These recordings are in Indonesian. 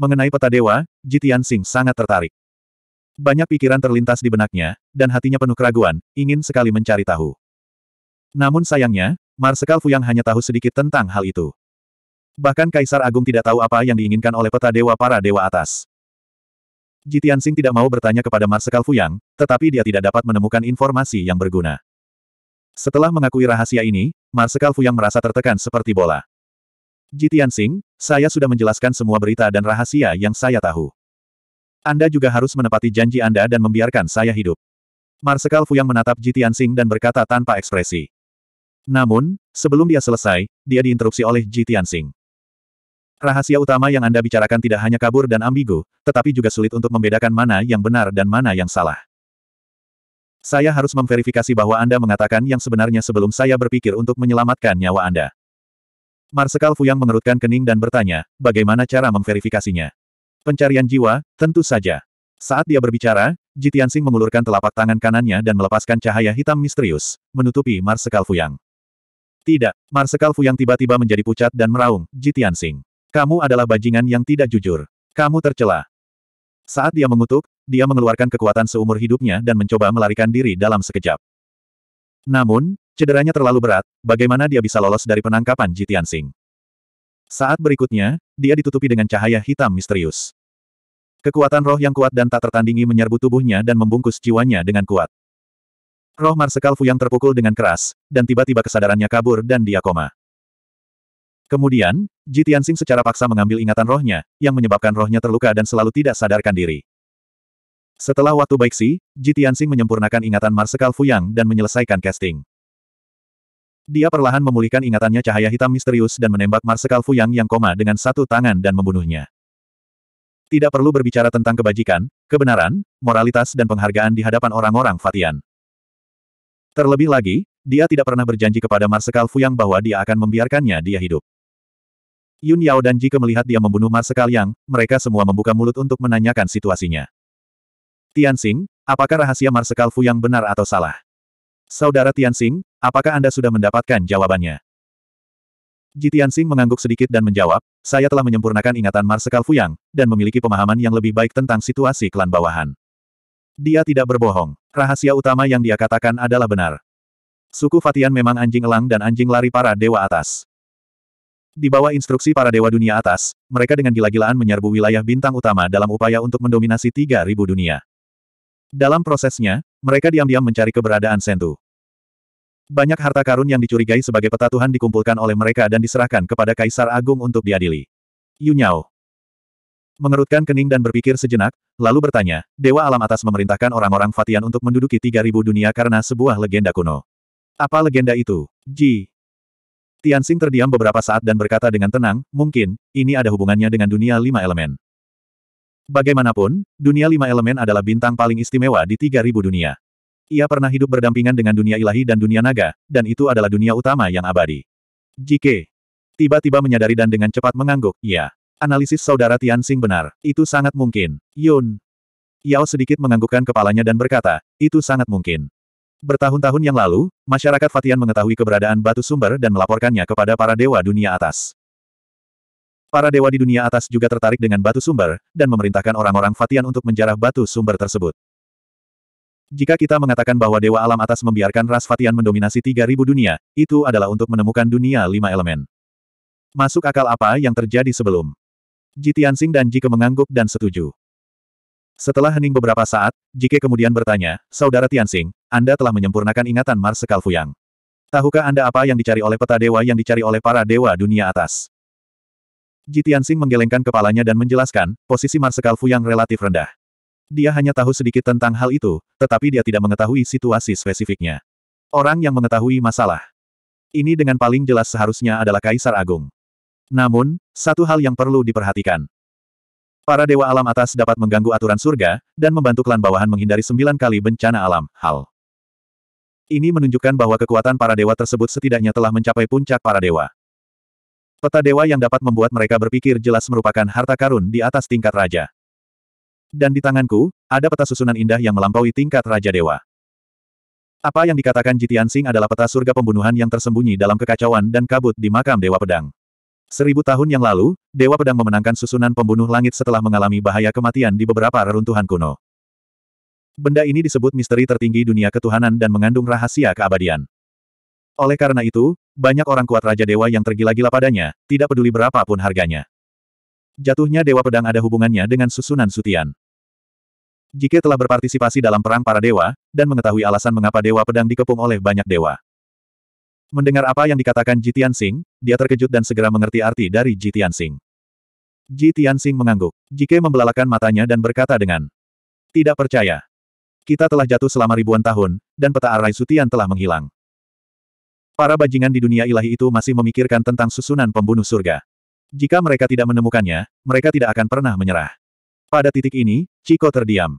Mengenai peta dewa, Jitian Sing sangat tertarik. Banyak pikiran terlintas di benaknya, dan hatinya penuh keraguan, ingin sekali mencari tahu. Namun sayangnya, Marsekal Fuyang hanya tahu sedikit tentang hal itu. Bahkan Kaisar Agung tidak tahu apa yang diinginkan oleh peta dewa para dewa atas. Jitian Sing tidak mau bertanya kepada Marsekal Fuyang, tetapi dia tidak dapat menemukan informasi yang berguna. Setelah mengakui rahasia ini, Marsekal Fuyang merasa tertekan seperti bola. Ji Tianxing, saya sudah menjelaskan semua berita dan rahasia yang saya tahu. Anda juga harus menepati janji Anda dan membiarkan saya hidup. Marsekal yang menatap Ji Tianxing dan berkata tanpa ekspresi. Namun, sebelum dia selesai, dia diinterupsi oleh Ji Tianxing. Rahasia utama yang Anda bicarakan tidak hanya kabur dan ambigu, tetapi juga sulit untuk membedakan mana yang benar dan mana yang salah. Saya harus memverifikasi bahwa Anda mengatakan yang sebenarnya sebelum saya berpikir untuk menyelamatkan nyawa Anda. Marsekal Fuyang mengerutkan kening dan bertanya, bagaimana cara memverifikasinya? Pencarian jiwa, tentu saja. Saat dia berbicara, Jitiansing mengulurkan telapak tangan kanannya dan melepaskan cahaya hitam misterius, menutupi Marsekal Fuyang. Tidak, Marsekal Fuyang tiba-tiba menjadi pucat dan meraung, Jitiansing. Kamu adalah bajingan yang tidak jujur. Kamu tercela. Saat dia mengutuk, dia mengeluarkan kekuatan seumur hidupnya dan mencoba melarikan diri dalam sekejap. Namun, Cederanya terlalu berat, bagaimana dia bisa lolos dari penangkapan Jitian Sing? Saat berikutnya, dia ditutupi dengan cahaya hitam misterius. Kekuatan roh yang kuat dan tak tertandingi menyerbu tubuhnya dan membungkus jiwanya dengan kuat. Roh Marsekal yang terpukul dengan keras, dan tiba-tiba kesadarannya kabur dan dia koma. Kemudian, Ji Tianxing secara paksa mengambil ingatan rohnya, yang menyebabkan rohnya terluka dan selalu tidak sadarkan diri. Setelah waktu baik si, Ji Tianxing menyempurnakan ingatan Marsekal yang dan menyelesaikan casting. Dia perlahan memulihkan ingatannya cahaya hitam misterius dan menembak Marsekal Fuyang yang koma dengan satu tangan dan membunuhnya. Tidak perlu berbicara tentang kebajikan, kebenaran, moralitas dan penghargaan di hadapan orang-orang Fatian. Terlebih lagi, dia tidak pernah berjanji kepada Marsekal Fuyang bahwa dia akan membiarkannya dia hidup. Yun Yao dan Jike melihat dia membunuh Marsekal Yang, mereka semua membuka mulut untuk menanyakan situasinya. Tian Xing, apakah rahasia Marsekal Fuyang benar atau salah? Saudara Tianxing, apakah Anda sudah mendapatkan jawabannya? Ji Tianxing mengangguk sedikit dan menjawab, saya telah menyempurnakan ingatan Marsekal Fuyang, dan memiliki pemahaman yang lebih baik tentang situasi klan bawahan. Dia tidak berbohong. Rahasia utama yang dia katakan adalah benar. Suku Fatian memang anjing elang dan anjing lari para dewa atas. Di bawah instruksi para dewa dunia atas, mereka dengan gila-gilaan menyerbu wilayah bintang utama dalam upaya untuk mendominasi 3.000 dunia. Dalam prosesnya, mereka diam-diam mencari keberadaan Sentu. Banyak harta karun yang dicurigai sebagai peta Tuhan dikumpulkan oleh mereka dan diserahkan kepada Kaisar Agung untuk diadili. Yunyao mengerutkan kening dan berpikir sejenak, lalu bertanya, Dewa Alam Atas memerintahkan orang-orang Fatian untuk menduduki 3000 dunia karena sebuah legenda kuno. Apa legenda itu? Ji. Tianxing terdiam beberapa saat dan berkata dengan tenang, mungkin, ini ada hubungannya dengan dunia lima elemen. Bagaimanapun, dunia lima elemen adalah bintang paling istimewa di 3000 dunia. Ia pernah hidup berdampingan dengan dunia ilahi dan dunia naga, dan itu adalah dunia utama yang abadi. Jike. Tiba-tiba menyadari dan dengan cepat mengangguk, ya. Analisis saudara Tian Tianxing benar, itu sangat mungkin. Yun. Yao sedikit menganggukkan kepalanya dan berkata, itu sangat mungkin. Bertahun-tahun yang lalu, masyarakat Fatian mengetahui keberadaan batu sumber dan melaporkannya kepada para dewa dunia atas. Para dewa di dunia atas juga tertarik dengan batu sumber, dan memerintahkan orang-orang Fatian untuk menjarah batu sumber tersebut. Jika kita mengatakan bahwa dewa alam atas membiarkan ras Fatian mendominasi 3000 dunia, itu adalah untuk menemukan dunia lima elemen. Masuk akal apa yang terjadi sebelum? Ji Tianxing dan Jike mengangguk dan setuju. Setelah hening beberapa saat, Jike kemudian bertanya, Saudara Tianxing, Anda telah menyempurnakan ingatan Marsekal Fuyang. Tahukah Anda apa yang dicari oleh peta dewa yang dicari oleh para dewa dunia atas? Ji Tianxing menggelengkan kepalanya dan menjelaskan, posisi Marsekal yang relatif rendah. Dia hanya tahu sedikit tentang hal itu, tetapi dia tidak mengetahui situasi spesifiknya. Orang yang mengetahui masalah. Ini dengan paling jelas seharusnya adalah Kaisar Agung. Namun, satu hal yang perlu diperhatikan. Para dewa alam atas dapat mengganggu aturan surga, dan membantu klan bawahan menghindari sembilan kali bencana alam, hal. Ini menunjukkan bahwa kekuatan para dewa tersebut setidaknya telah mencapai puncak para dewa. Peta dewa yang dapat membuat mereka berpikir jelas merupakan harta karun di atas tingkat raja. Dan di tanganku, ada peta susunan indah yang melampaui tingkat raja dewa. Apa yang dikatakan Jitian Sing adalah peta surga pembunuhan yang tersembunyi dalam kekacauan dan kabut di makam Dewa Pedang. Seribu tahun yang lalu, Dewa Pedang memenangkan susunan pembunuh langit setelah mengalami bahaya kematian di beberapa reruntuhan kuno. Benda ini disebut misteri tertinggi dunia ketuhanan dan mengandung rahasia keabadian. Oleh karena itu, banyak orang kuat Raja Dewa yang tergila-gila padanya, tidak peduli berapapun harganya. Jatuhnya Dewa Pedang ada hubungannya dengan susunan sutian. Jike telah berpartisipasi dalam perang para dewa, dan mengetahui alasan mengapa Dewa Pedang dikepung oleh banyak dewa. Mendengar apa yang dikatakan Ji Tianxing, dia terkejut dan segera mengerti arti dari Ji Tianxing. Ji Tianxing mengangguk. Jike membelalakan matanya dan berkata dengan tidak percaya. Kita telah jatuh selama ribuan tahun, dan peta arai sutian telah menghilang. Para bajingan di dunia ilahi itu masih memikirkan tentang susunan pembunuh surga. Jika mereka tidak menemukannya, mereka tidak akan pernah menyerah. Pada titik ini, Chico terdiam.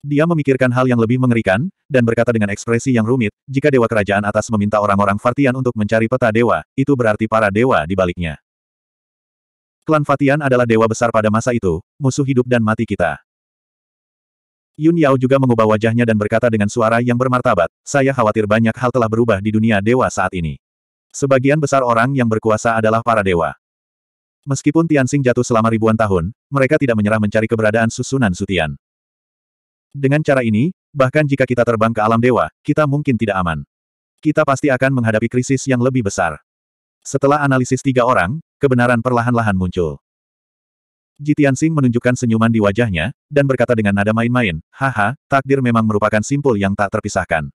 Dia memikirkan hal yang lebih mengerikan, dan berkata dengan ekspresi yang rumit, jika Dewa Kerajaan atas meminta orang-orang Fatian untuk mencari peta Dewa, itu berarti para Dewa di baliknya. Klan Fatian adalah Dewa besar pada masa itu, musuh hidup dan mati kita. Yun Yao juga mengubah wajahnya dan berkata dengan suara yang bermartabat, saya khawatir banyak hal telah berubah di dunia dewa saat ini. Sebagian besar orang yang berkuasa adalah para dewa. Meskipun Tianxing jatuh selama ribuan tahun, mereka tidak menyerah mencari keberadaan susunan sutian. Dengan cara ini, bahkan jika kita terbang ke alam dewa, kita mungkin tidak aman. Kita pasti akan menghadapi krisis yang lebih besar. Setelah analisis tiga orang, kebenaran perlahan-lahan muncul. Jitian Sing menunjukkan senyuman di wajahnya, dan berkata dengan nada main-main, Haha, takdir memang merupakan simpul yang tak terpisahkan.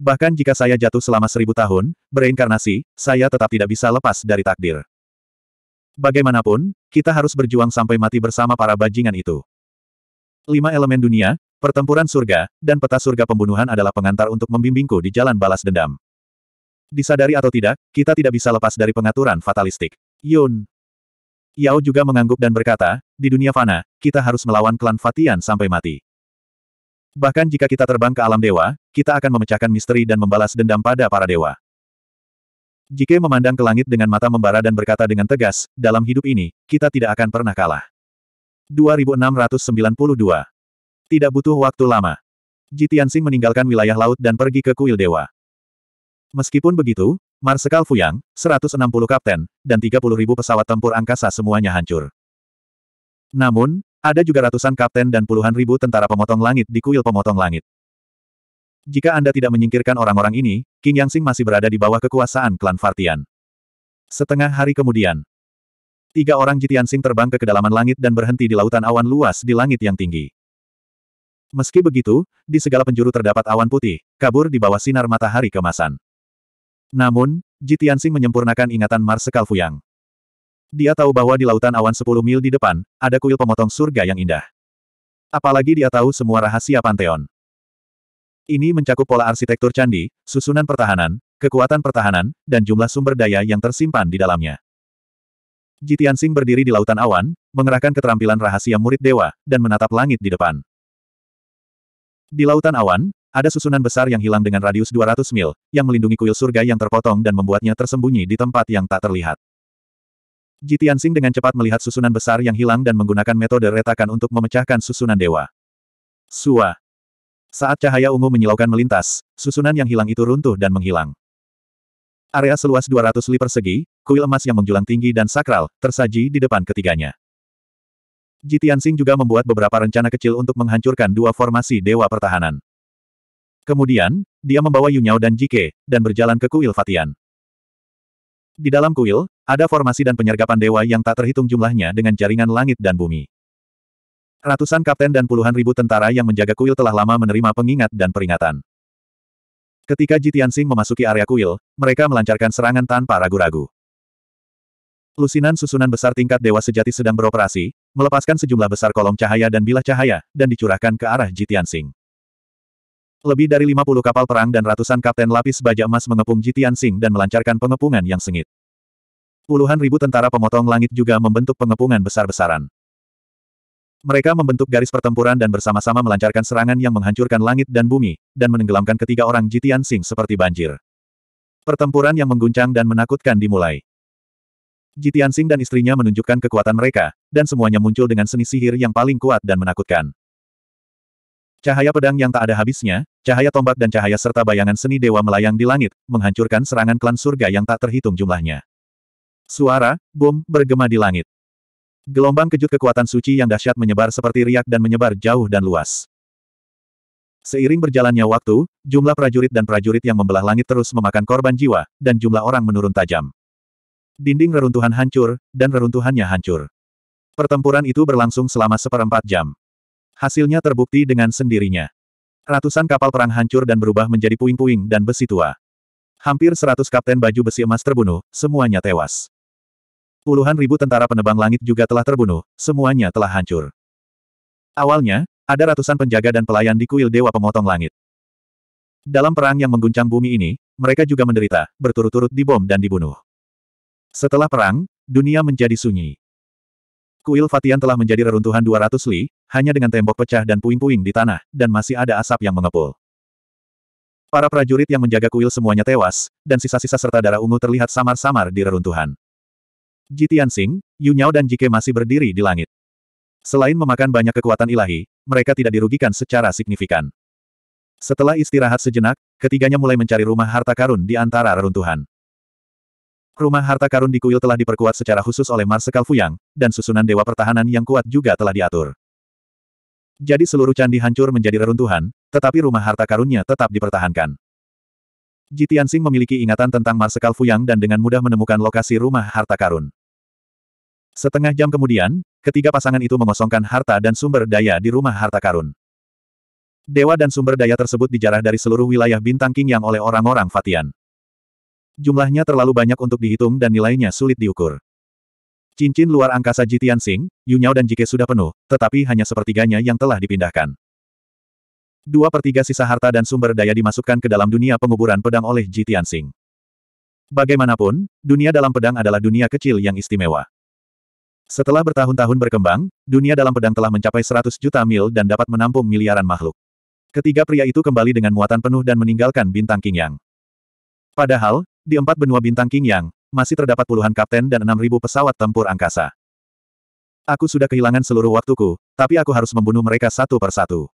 Bahkan jika saya jatuh selama seribu tahun, bereinkarnasi, saya tetap tidak bisa lepas dari takdir. Bagaimanapun, kita harus berjuang sampai mati bersama para bajingan itu. Lima elemen dunia, pertempuran surga, dan peta surga pembunuhan adalah pengantar untuk membimbingku di jalan balas dendam. Disadari atau tidak, kita tidak bisa lepas dari pengaturan fatalistik. Yun. Yao juga mengangguk dan berkata, di dunia fana, kita harus melawan klan Fatian sampai mati. Bahkan jika kita terbang ke alam dewa, kita akan memecahkan misteri dan membalas dendam pada para dewa. Jike memandang ke langit dengan mata membara dan berkata dengan tegas, dalam hidup ini, kita tidak akan pernah kalah. 2692. Tidak butuh waktu lama. Jitiansing meninggalkan wilayah laut dan pergi ke kuil dewa. Meskipun begitu, Marsekal Fuyang, 160 kapten, dan 30.000 pesawat tempur angkasa semuanya hancur. Namun, ada juga ratusan kapten dan puluhan ribu tentara pemotong langit di kuil pemotong langit. Jika Anda tidak menyingkirkan orang-orang ini, King Yangsing masih berada di bawah kekuasaan klan Fartian. Setengah hari kemudian, tiga orang Jitiansing terbang ke kedalaman langit dan berhenti di lautan awan luas di langit yang tinggi. Meski begitu, di segala penjuru terdapat awan putih, kabur di bawah sinar matahari kemasan. Namun, Ji menyempurnakan ingatan Marsekal Fuyang. Dia tahu bahwa di lautan awan 10 mil di depan, ada kuil pemotong surga yang indah. Apalagi dia tahu semua rahasia Panteon. Ini mencakup pola arsitektur candi, susunan pertahanan, kekuatan pertahanan, dan jumlah sumber daya yang tersimpan di dalamnya. Jitian berdiri di lautan awan, mengerahkan keterampilan rahasia murid dewa, dan menatap langit di depan. Di lautan awan, ada susunan besar yang hilang dengan radius 200 mil, yang melindungi kuil surga yang terpotong dan membuatnya tersembunyi di tempat yang tak terlihat. Jitiansing dengan cepat melihat susunan besar yang hilang dan menggunakan metode retakan untuk memecahkan susunan dewa. Sua. Saat cahaya ungu menyilaukan melintas, susunan yang hilang itu runtuh dan menghilang. Area seluas 200 li persegi, kuil emas yang menjulang tinggi dan sakral, tersaji di depan ketiganya. Jitiansing juga membuat beberapa rencana kecil untuk menghancurkan dua formasi dewa pertahanan. Kemudian, dia membawa Yunyao dan Jike, dan berjalan ke kuil Fatian. Di dalam kuil, ada formasi dan penyergapan dewa yang tak terhitung jumlahnya dengan jaringan langit dan bumi. Ratusan kapten dan puluhan ribu tentara yang menjaga kuil telah lama menerima pengingat dan peringatan. Ketika Jitiansing memasuki area kuil, mereka melancarkan serangan tanpa ragu-ragu. Lusinan susunan besar tingkat dewa sejati sedang beroperasi, melepaskan sejumlah besar kolom cahaya dan bilah cahaya, dan dicurahkan ke arah Jitiansing. Lebih dari 50 kapal perang dan ratusan kapten lapis baja emas mengepung Jitian Sing dan melancarkan pengepungan yang sengit. Puluhan ribu tentara pemotong langit juga membentuk pengepungan besar-besaran. Mereka membentuk garis pertempuran dan bersama-sama melancarkan serangan yang menghancurkan langit dan bumi, dan menenggelamkan ketiga orang Jitian Sing seperti banjir. Pertempuran yang mengguncang dan menakutkan dimulai. Jitian Sing dan istrinya menunjukkan kekuatan mereka, dan semuanya muncul dengan seni sihir yang paling kuat dan menakutkan. Cahaya pedang yang tak ada habisnya, cahaya tombak dan cahaya serta bayangan seni dewa melayang di langit, menghancurkan serangan klan surga yang tak terhitung jumlahnya. Suara, bom, bergema di langit. Gelombang kejut kekuatan suci yang dahsyat menyebar seperti riak dan menyebar jauh dan luas. Seiring berjalannya waktu, jumlah prajurit dan prajurit yang membelah langit terus memakan korban jiwa, dan jumlah orang menurun tajam. Dinding reruntuhan hancur, dan reruntuhannya hancur. Pertempuran itu berlangsung selama seperempat jam hasilnya terbukti dengan sendirinya. Ratusan kapal perang hancur dan berubah menjadi puing-puing dan besi tua. Hampir seratus kapten baju besi emas terbunuh, semuanya tewas. Puluhan ribu tentara penebang langit juga telah terbunuh, semuanya telah hancur. Awalnya, ada ratusan penjaga dan pelayan di kuil Dewa Pemotong Langit. Dalam perang yang mengguncang bumi ini, mereka juga menderita, berturut-turut dibom dan dibunuh. Setelah perang, dunia menjadi sunyi. Kuil Fatian telah menjadi reruntuhan 200 li, hanya dengan tembok pecah dan puing-puing di tanah, dan masih ada asap yang mengepul. Para prajurit yang menjaga kuil semuanya tewas, dan sisa-sisa serta darah ungu terlihat samar-samar di reruntuhan. Jitian Tianxing, Yu Niao dan Jike masih berdiri di langit. Selain memakan banyak kekuatan ilahi, mereka tidak dirugikan secara signifikan. Setelah istirahat sejenak, ketiganya mulai mencari rumah harta karun di antara reruntuhan. Rumah harta karun di kuil telah diperkuat secara khusus oleh Marsekal Fuyang, dan susunan Dewa Pertahanan yang kuat juga telah diatur. Jadi seluruh candi hancur menjadi reruntuhan, tetapi rumah harta karunnya tetap dipertahankan. Jitian Sing memiliki ingatan tentang Marsekal Fuyang dan dengan mudah menemukan lokasi rumah harta karun. Setengah jam kemudian, ketiga pasangan itu mengosongkan harta dan sumber daya di rumah harta karun. Dewa dan sumber daya tersebut dijarah dari seluruh wilayah Bintang King yang oleh orang-orang Fatian jumlahnya terlalu banyak untuk dihitung dan nilainya sulit diukur. Cincin luar angkasa Jitian Sing, Yunyao dan Jike sudah penuh, tetapi hanya sepertiganya yang telah dipindahkan. Dua pertiga sisa harta dan sumber daya dimasukkan ke dalam dunia penguburan pedang oleh Jitian Sing. Bagaimanapun, dunia dalam pedang adalah dunia kecil yang istimewa. Setelah bertahun-tahun berkembang, dunia dalam pedang telah mencapai 100 juta mil dan dapat menampung miliaran makhluk. Ketiga pria itu kembali dengan muatan penuh dan meninggalkan bintang King Yang. Padahal, di empat benua bintang King Yang, masih terdapat puluhan kapten dan enam ribu pesawat tempur angkasa. Aku sudah kehilangan seluruh waktuku, tapi aku harus membunuh mereka satu per satu.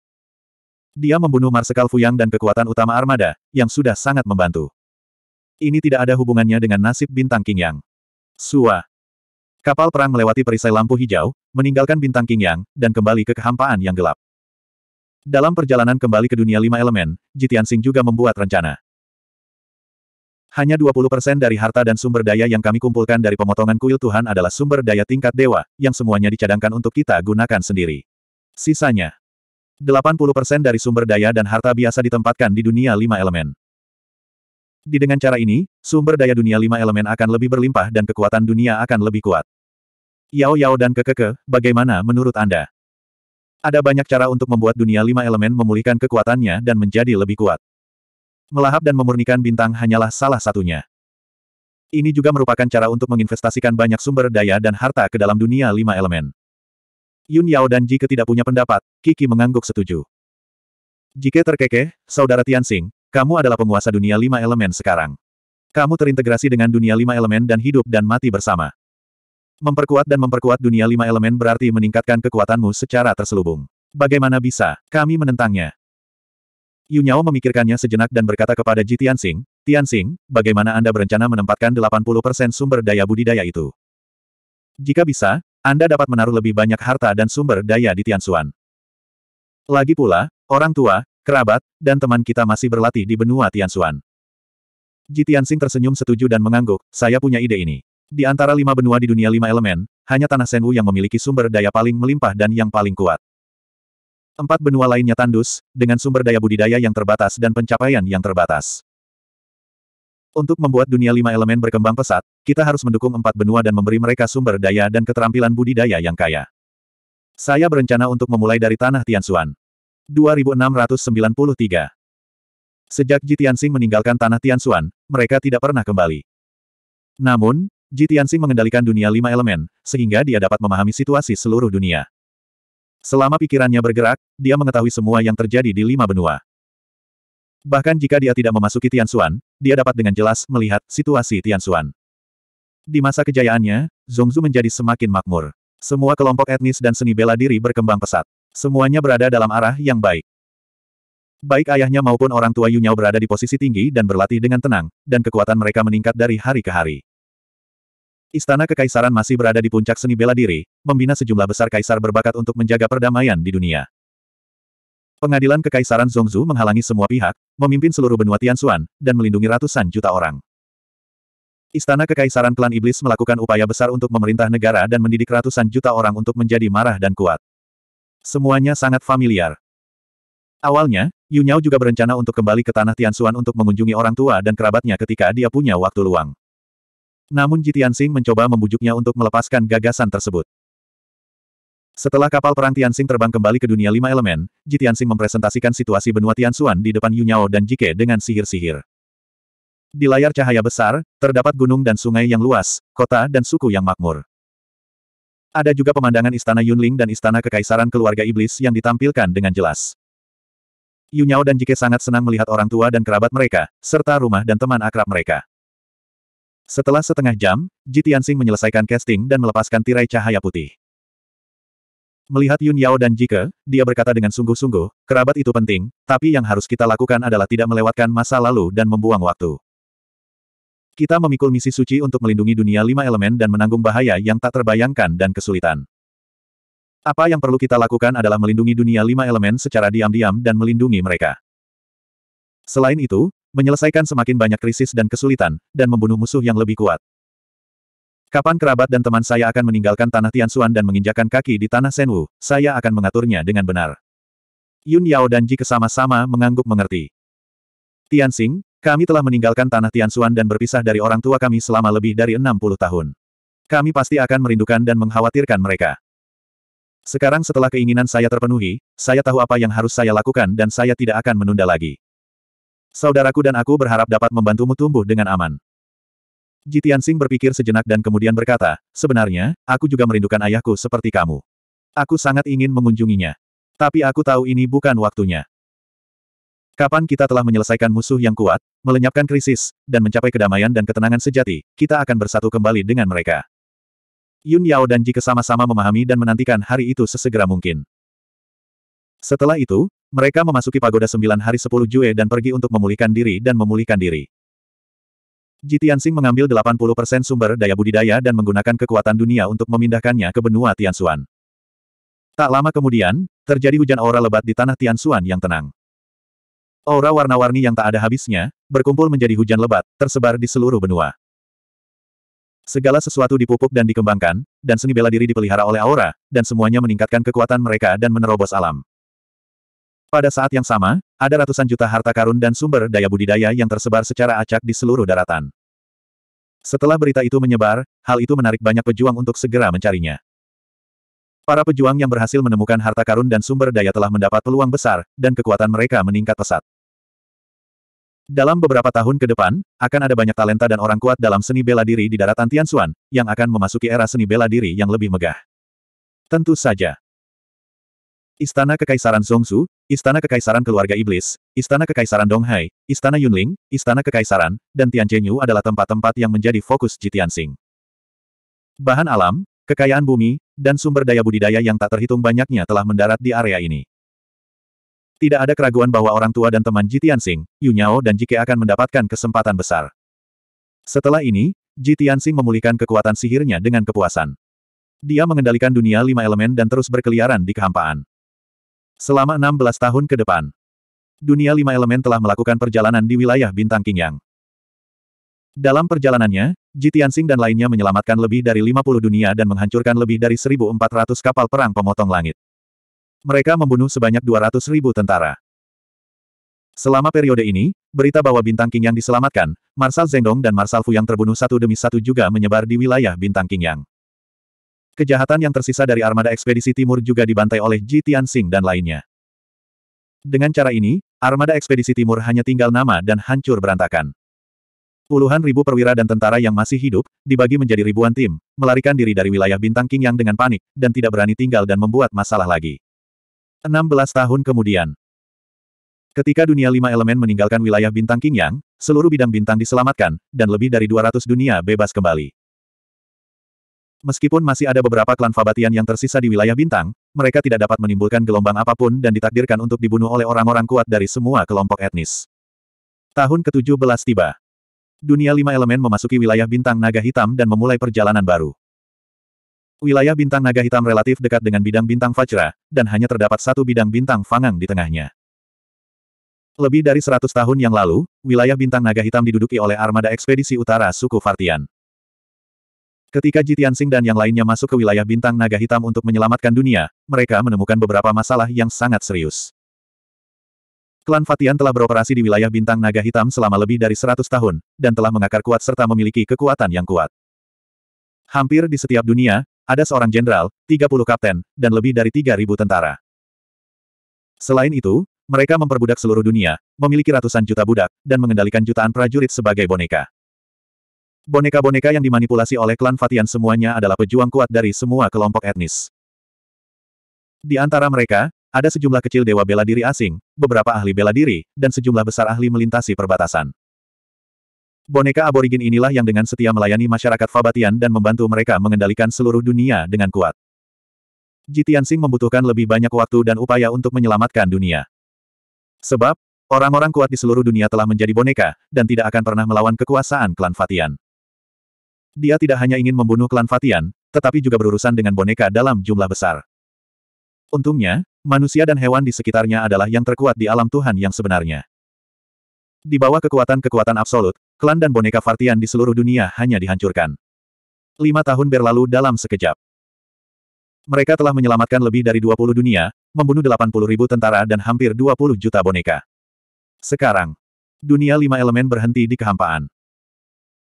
Dia membunuh Marsekal Fuyang dan kekuatan utama armada, yang sudah sangat membantu. Ini tidak ada hubungannya dengan nasib bintang King Yang. Sua. Kapal perang melewati perisai lampu hijau, meninggalkan bintang King Yang, dan kembali ke kehampaan yang gelap. Dalam perjalanan kembali ke dunia lima elemen, Jitian Sing juga membuat rencana. Hanya 20% dari harta dan sumber daya yang kami kumpulkan dari pemotongan kuil Tuhan adalah sumber daya tingkat dewa, yang semuanya dicadangkan untuk kita gunakan sendiri. Sisanya, 80% dari sumber daya dan harta biasa ditempatkan di dunia lima elemen. Di dengan cara ini, sumber daya dunia lima elemen akan lebih berlimpah dan kekuatan dunia akan lebih kuat. Yao Yao dan Kekeke, bagaimana menurut Anda? Ada banyak cara untuk membuat dunia lima elemen memulihkan kekuatannya dan menjadi lebih kuat. Melahap dan memurnikan bintang hanyalah salah satunya. Ini juga merupakan cara untuk menginvestasikan banyak sumber daya dan harta ke dalam dunia lima elemen. Yun Yao dan Jike tidak punya pendapat, Kiki mengangguk setuju. Jika terkekeh, saudara Tianxing, kamu adalah penguasa dunia lima elemen sekarang. Kamu terintegrasi dengan dunia lima elemen dan hidup dan mati bersama. Memperkuat dan memperkuat dunia lima elemen berarti meningkatkan kekuatanmu secara terselubung. Bagaimana bisa, kami menentangnya. Yunyao memikirkannya sejenak dan berkata kepada Ji Tianxing, Tianxing, bagaimana Anda berencana menempatkan 80% sumber daya budidaya itu? Jika bisa, Anda dapat menaruh lebih banyak harta dan sumber daya di Tianxuan. Lagi pula, orang tua, kerabat, dan teman kita masih berlatih di benua Tianxuan. Ji Tianxing tersenyum setuju dan mengangguk, saya punya ide ini. Di antara lima benua di dunia lima elemen, hanya tanah Senwu yang memiliki sumber daya paling melimpah dan yang paling kuat. Empat benua lainnya tandus, dengan sumber daya budidaya yang terbatas dan pencapaian yang terbatas. Untuk membuat dunia lima elemen berkembang pesat, kita harus mendukung empat benua dan memberi mereka sumber daya dan keterampilan budidaya yang kaya. Saya berencana untuk memulai dari tanah Tianxuan. 2693 Sejak Ji Tianxing meninggalkan tanah Tianxuan, mereka tidak pernah kembali. Namun, Ji Tianxing mengendalikan dunia lima elemen, sehingga dia dapat memahami situasi seluruh dunia. Selama pikirannya bergerak, dia mengetahui semua yang terjadi di lima benua. Bahkan jika dia tidak memasuki Tian Xuan, dia dapat dengan jelas melihat situasi Tian Xuan. Di masa kejayaannya, Zongzu menjadi semakin makmur. Semua kelompok etnis dan seni bela diri berkembang pesat. Semuanya berada dalam arah yang baik. Baik ayahnya maupun orang tua Yunyao berada di posisi tinggi dan berlatih dengan tenang, dan kekuatan mereka meningkat dari hari ke hari. Istana Kekaisaran masih berada di puncak seni bela diri, membina sejumlah besar kaisar berbakat untuk menjaga perdamaian di dunia. Pengadilan Kekaisaran Zhongzhu menghalangi semua pihak, memimpin seluruh benua Tianxuan, dan melindungi ratusan juta orang. Istana Kekaisaran Klan Iblis melakukan upaya besar untuk memerintah negara dan mendidik ratusan juta orang untuk menjadi marah dan kuat. Semuanya sangat familiar. Awalnya, Yu Nyao juga berencana untuk kembali ke tanah Tianxuan untuk mengunjungi orang tua dan kerabatnya ketika dia punya waktu luang. Namun Jitian Sing mencoba membujuknya untuk melepaskan gagasan tersebut. Setelah kapal perang Tianxing terbang kembali ke dunia lima elemen, Jitian Jitiansing mempresentasikan situasi benua Tianxuan di depan Yunyao dan Jike dengan sihir-sihir. Di layar cahaya besar, terdapat gunung dan sungai yang luas, kota dan suku yang makmur. Ada juga pemandangan istana Yunling dan istana kekaisaran keluarga iblis yang ditampilkan dengan jelas. Yunyao dan Jike sangat senang melihat orang tua dan kerabat mereka, serta rumah dan teman akrab mereka. Setelah setengah jam, Ji Tianxing menyelesaikan casting dan melepaskan tirai cahaya putih. Melihat Yun Yao dan Jike, dia berkata dengan sungguh-sungguh, kerabat itu penting, tapi yang harus kita lakukan adalah tidak melewatkan masa lalu dan membuang waktu. Kita memikul misi suci untuk melindungi dunia lima elemen dan menanggung bahaya yang tak terbayangkan dan kesulitan. Apa yang perlu kita lakukan adalah melindungi dunia lima elemen secara diam-diam dan melindungi mereka. Selain itu, menyelesaikan semakin banyak krisis dan kesulitan, dan membunuh musuh yang lebih kuat. Kapan kerabat dan teman saya akan meninggalkan tanah Tianxuan dan menginjakan kaki di tanah Senwu, saya akan mengaturnya dengan benar. Yun Yao dan Ji kesama-sama mengangguk mengerti. Tianxing, kami telah meninggalkan tanah Tianxuan dan berpisah dari orang tua kami selama lebih dari 60 tahun. Kami pasti akan merindukan dan mengkhawatirkan mereka. Sekarang setelah keinginan saya terpenuhi, saya tahu apa yang harus saya lakukan dan saya tidak akan menunda lagi. Saudaraku dan aku berharap dapat membantumu tumbuh dengan aman. Jitian Sing berpikir sejenak dan kemudian berkata, sebenarnya, aku juga merindukan ayahku seperti kamu. Aku sangat ingin mengunjunginya. Tapi aku tahu ini bukan waktunya. Kapan kita telah menyelesaikan musuh yang kuat, melenyapkan krisis, dan mencapai kedamaian dan ketenangan sejati, kita akan bersatu kembali dengan mereka. Yun Yao dan Ji sama-sama memahami dan menantikan hari itu sesegera mungkin. Setelah itu, mereka memasuki pagoda sembilan hari sepuluh Jue dan pergi untuk memulihkan diri dan memulihkan diri. Jitiansing mengambil 80% sumber daya budidaya dan menggunakan kekuatan dunia untuk memindahkannya ke benua Tianxuan. Tak lama kemudian, terjadi hujan aura lebat di tanah Tianxuan yang tenang. Aura warna-warni yang tak ada habisnya, berkumpul menjadi hujan lebat, tersebar di seluruh benua. Segala sesuatu dipupuk dan dikembangkan, dan seni bela diri dipelihara oleh aura, dan semuanya meningkatkan kekuatan mereka dan menerobos alam. Pada saat yang sama, ada ratusan juta harta karun dan sumber daya budidaya yang tersebar secara acak di seluruh daratan. Setelah berita itu menyebar, hal itu menarik banyak pejuang untuk segera mencarinya. Para pejuang yang berhasil menemukan harta karun dan sumber daya telah mendapat peluang besar, dan kekuatan mereka meningkat pesat. Dalam beberapa tahun ke depan, akan ada banyak talenta dan orang kuat dalam seni bela diri di daratan Tianxuan, yang akan memasuki era seni bela diri yang lebih megah. Tentu saja, Istana Kekaisaran Songsu. Istana Kekaisaran Keluarga Iblis, Istana Kekaisaran Donghai, Istana Yunling, Istana Kekaisaran, dan Tianjenyu adalah tempat-tempat yang menjadi fokus Jitiansing. Bahan alam, kekayaan bumi, dan sumber daya budidaya yang tak terhitung banyaknya telah mendarat di area ini. Tidak ada keraguan bahwa orang tua dan teman Jitiansing, Yunyao dan Jike akan mendapatkan kesempatan besar. Setelah ini, Jitiansing memulihkan kekuatan sihirnya dengan kepuasan. Dia mengendalikan dunia lima elemen dan terus berkeliaran di kehampaan. Selama 16 tahun ke depan. Dunia lima elemen telah melakukan perjalanan di wilayah bintang Qingyang. Dalam perjalanannya, Jitiansing dan lainnya menyelamatkan lebih dari 50 dunia dan menghancurkan lebih dari 1.400 kapal perang pemotong langit. Mereka membunuh sebanyak 200.000 tentara. Selama periode ini, berita bahwa Bintang Qingyang diselamatkan, Marsal Zengdong dan Marsal Fuyang terbunuh satu demi satu juga menyebar di wilayah Bintang Qingyang. Kejahatan yang tersisa dari armada ekspedisi timur juga dibantai oleh Ji Tianxing dan lainnya. Dengan cara ini, armada ekspedisi timur hanya tinggal nama dan hancur berantakan. Puluhan ribu perwira dan tentara yang masih hidup, dibagi menjadi ribuan tim, melarikan diri dari wilayah Bintang King yang dengan panik, dan tidak berani tinggal dan membuat masalah lagi. 16 tahun kemudian, Ketika dunia lima elemen meninggalkan wilayah bintang King Yang, seluruh bidang bintang diselamatkan, dan lebih dari 200 dunia bebas kembali. Meskipun masih ada beberapa klan Fabatian yang tersisa di wilayah bintang, mereka tidak dapat menimbulkan gelombang apapun dan ditakdirkan untuk dibunuh oleh orang-orang kuat dari semua kelompok etnis. Tahun ke-17 tiba. Dunia lima elemen memasuki wilayah bintang naga hitam dan memulai perjalanan baru. Wilayah bintang naga hitam relatif dekat dengan bidang bintang Fajra, dan hanya terdapat satu bidang bintang Fangang di tengahnya. Lebih dari 100 tahun yang lalu, wilayah bintang naga hitam diduduki oleh armada ekspedisi utara suku Fartian. Ketika Jitian Sing dan yang lainnya masuk ke wilayah bintang naga hitam untuk menyelamatkan dunia, mereka menemukan beberapa masalah yang sangat serius. Klan Fatian telah beroperasi di wilayah bintang naga hitam selama lebih dari 100 tahun, dan telah mengakar kuat serta memiliki kekuatan yang kuat. Hampir di setiap dunia, ada seorang jenderal, 30 kapten, dan lebih dari 3.000 tentara. Selain itu, mereka memperbudak seluruh dunia, memiliki ratusan juta budak, dan mengendalikan jutaan prajurit sebagai boneka. Boneka-boneka yang dimanipulasi oleh klan Fatian semuanya adalah pejuang kuat dari semua kelompok etnis. Di antara mereka, ada sejumlah kecil dewa bela diri asing, beberapa ahli bela diri, dan sejumlah besar ahli melintasi perbatasan. Boneka aborigin inilah yang dengan setia melayani masyarakat Fabatian dan membantu mereka mengendalikan seluruh dunia dengan kuat. Jitiansing membutuhkan lebih banyak waktu dan upaya untuk menyelamatkan dunia. Sebab, orang-orang kuat di seluruh dunia telah menjadi boneka, dan tidak akan pernah melawan kekuasaan klan Fatian. Dia tidak hanya ingin membunuh klan Fatian, tetapi juga berurusan dengan boneka dalam jumlah besar. Untungnya, manusia dan hewan di sekitarnya adalah yang terkuat di alam Tuhan yang sebenarnya. Di bawah kekuatan-kekuatan absolut, klan dan boneka Fatian di seluruh dunia hanya dihancurkan. Lima tahun berlalu dalam sekejap. Mereka telah menyelamatkan lebih dari 20 dunia, membunuh 80 ribu tentara dan hampir 20 juta boneka. Sekarang, dunia lima elemen berhenti di kehampaan.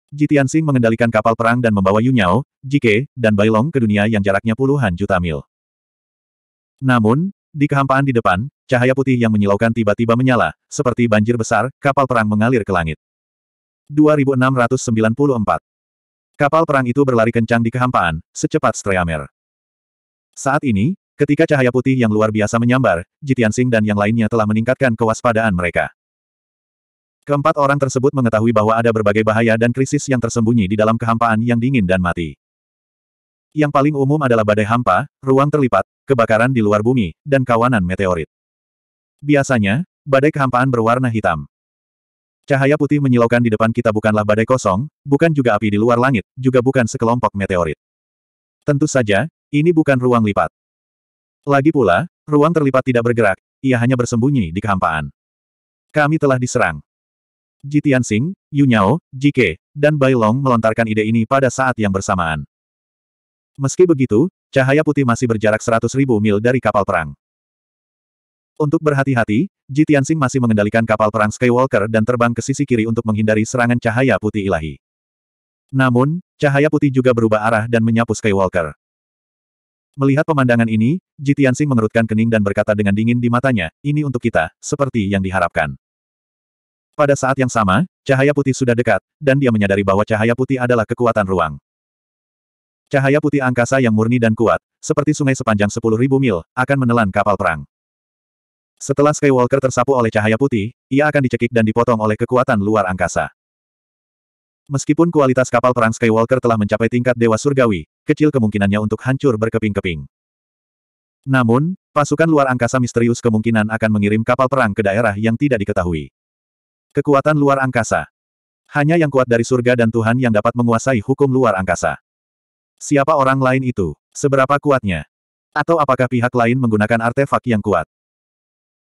Ji Tianxing mengendalikan kapal perang dan membawa Yunyao, Jike, dan Bailong ke dunia yang jaraknya puluhan juta mil. Namun, di kehampaan di depan, cahaya putih yang menyilaukan tiba-tiba menyala, seperti banjir besar, kapal perang mengalir ke langit. 2694 Kapal perang itu berlari kencang di kehampaan, secepat streamer. Saat ini, ketika cahaya putih yang luar biasa menyambar, Jitian Sing dan yang lainnya telah meningkatkan kewaspadaan mereka. Keempat orang tersebut mengetahui bahwa ada berbagai bahaya dan krisis yang tersembunyi di dalam kehampaan yang dingin dan mati. Yang paling umum adalah badai hampa, ruang terlipat, kebakaran di luar bumi, dan kawanan meteorit. Biasanya, badai kehampaan berwarna hitam. Cahaya putih menyilaukan di depan kita bukanlah badai kosong, bukan juga api di luar langit, juga bukan sekelompok meteorit. Tentu saja, ini bukan ruang lipat. Lagi pula, ruang terlipat tidak bergerak, ia hanya bersembunyi di kehampaan. Kami telah diserang. Ji Tianxing, Yu Nyao, Jike, dan Bai Long melontarkan ide ini pada saat yang bersamaan. Meski begitu, cahaya putih masih berjarak 100.000 mil dari kapal perang. Untuk berhati-hati, Ji Tianxing masih mengendalikan kapal perang Skywalker dan terbang ke sisi kiri untuk menghindari serangan cahaya putih ilahi. Namun, cahaya putih juga berubah arah dan menyapu Skywalker. Melihat pemandangan ini, Ji Tianxing mengerutkan kening dan berkata dengan dingin di matanya, ini untuk kita, seperti yang diharapkan. Pada saat yang sama, cahaya putih sudah dekat, dan dia menyadari bahwa cahaya putih adalah kekuatan ruang. Cahaya putih angkasa yang murni dan kuat, seperti sungai sepanjang 10.000 mil, akan menelan kapal perang. Setelah Skywalker tersapu oleh cahaya putih, ia akan dicekik dan dipotong oleh kekuatan luar angkasa. Meskipun kualitas kapal perang Skywalker telah mencapai tingkat Dewa Surgawi, kecil kemungkinannya untuk hancur berkeping-keping. Namun, pasukan luar angkasa misterius kemungkinan akan mengirim kapal perang ke daerah yang tidak diketahui. Kekuatan luar angkasa. Hanya yang kuat dari surga dan Tuhan yang dapat menguasai hukum luar angkasa. Siapa orang lain itu? Seberapa kuatnya? Atau apakah pihak lain menggunakan artefak yang kuat?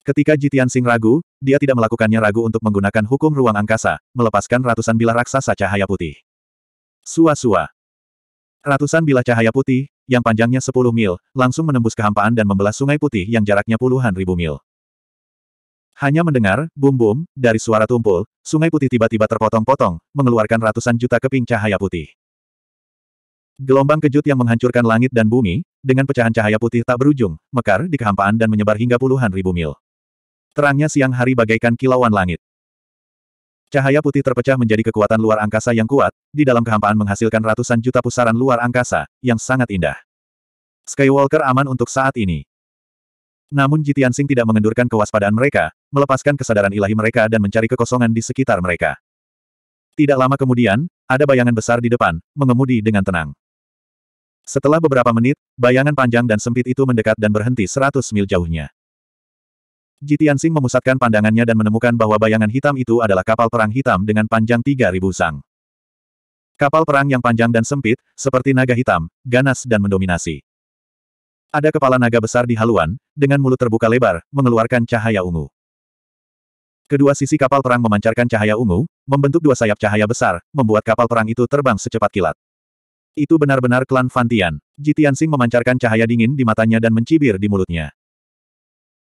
Ketika Jitian Sing ragu, dia tidak melakukannya ragu untuk menggunakan hukum ruang angkasa, melepaskan ratusan bilah raksasa cahaya putih. Sua-sua. Ratusan bilah cahaya putih, yang panjangnya 10 mil, langsung menembus kehampaan dan membelah sungai putih yang jaraknya puluhan ribu mil. Hanya mendengar, bum-bum, dari suara tumpul, sungai putih tiba-tiba terpotong-potong, mengeluarkan ratusan juta keping cahaya putih. Gelombang kejut yang menghancurkan langit dan bumi, dengan pecahan cahaya putih tak berujung, mekar di kehampaan dan menyebar hingga puluhan ribu mil. Terangnya siang hari bagaikan kilauan langit. Cahaya putih terpecah menjadi kekuatan luar angkasa yang kuat, di dalam kehampaan menghasilkan ratusan juta pusaran luar angkasa, yang sangat indah. Skywalker aman untuk saat ini. Namun Jitiansing tidak mengendurkan kewaspadaan mereka, melepaskan kesadaran ilahi mereka dan mencari kekosongan di sekitar mereka. Tidak lama kemudian, ada bayangan besar di depan, mengemudi dengan tenang. Setelah beberapa menit, bayangan panjang dan sempit itu mendekat dan berhenti seratus mil jauhnya. Jitiansing memusatkan pandangannya dan menemukan bahwa bayangan hitam itu adalah kapal perang hitam dengan panjang tiga ribu sang. Kapal perang yang panjang dan sempit, seperti naga hitam, ganas dan mendominasi. Ada kepala naga besar di haluan, dengan mulut terbuka lebar, mengeluarkan cahaya ungu. Kedua sisi kapal perang memancarkan cahaya ungu, membentuk dua sayap cahaya besar, membuat kapal perang itu terbang secepat kilat. Itu benar-benar klan Fantian. Sing memancarkan cahaya dingin di matanya dan mencibir di mulutnya.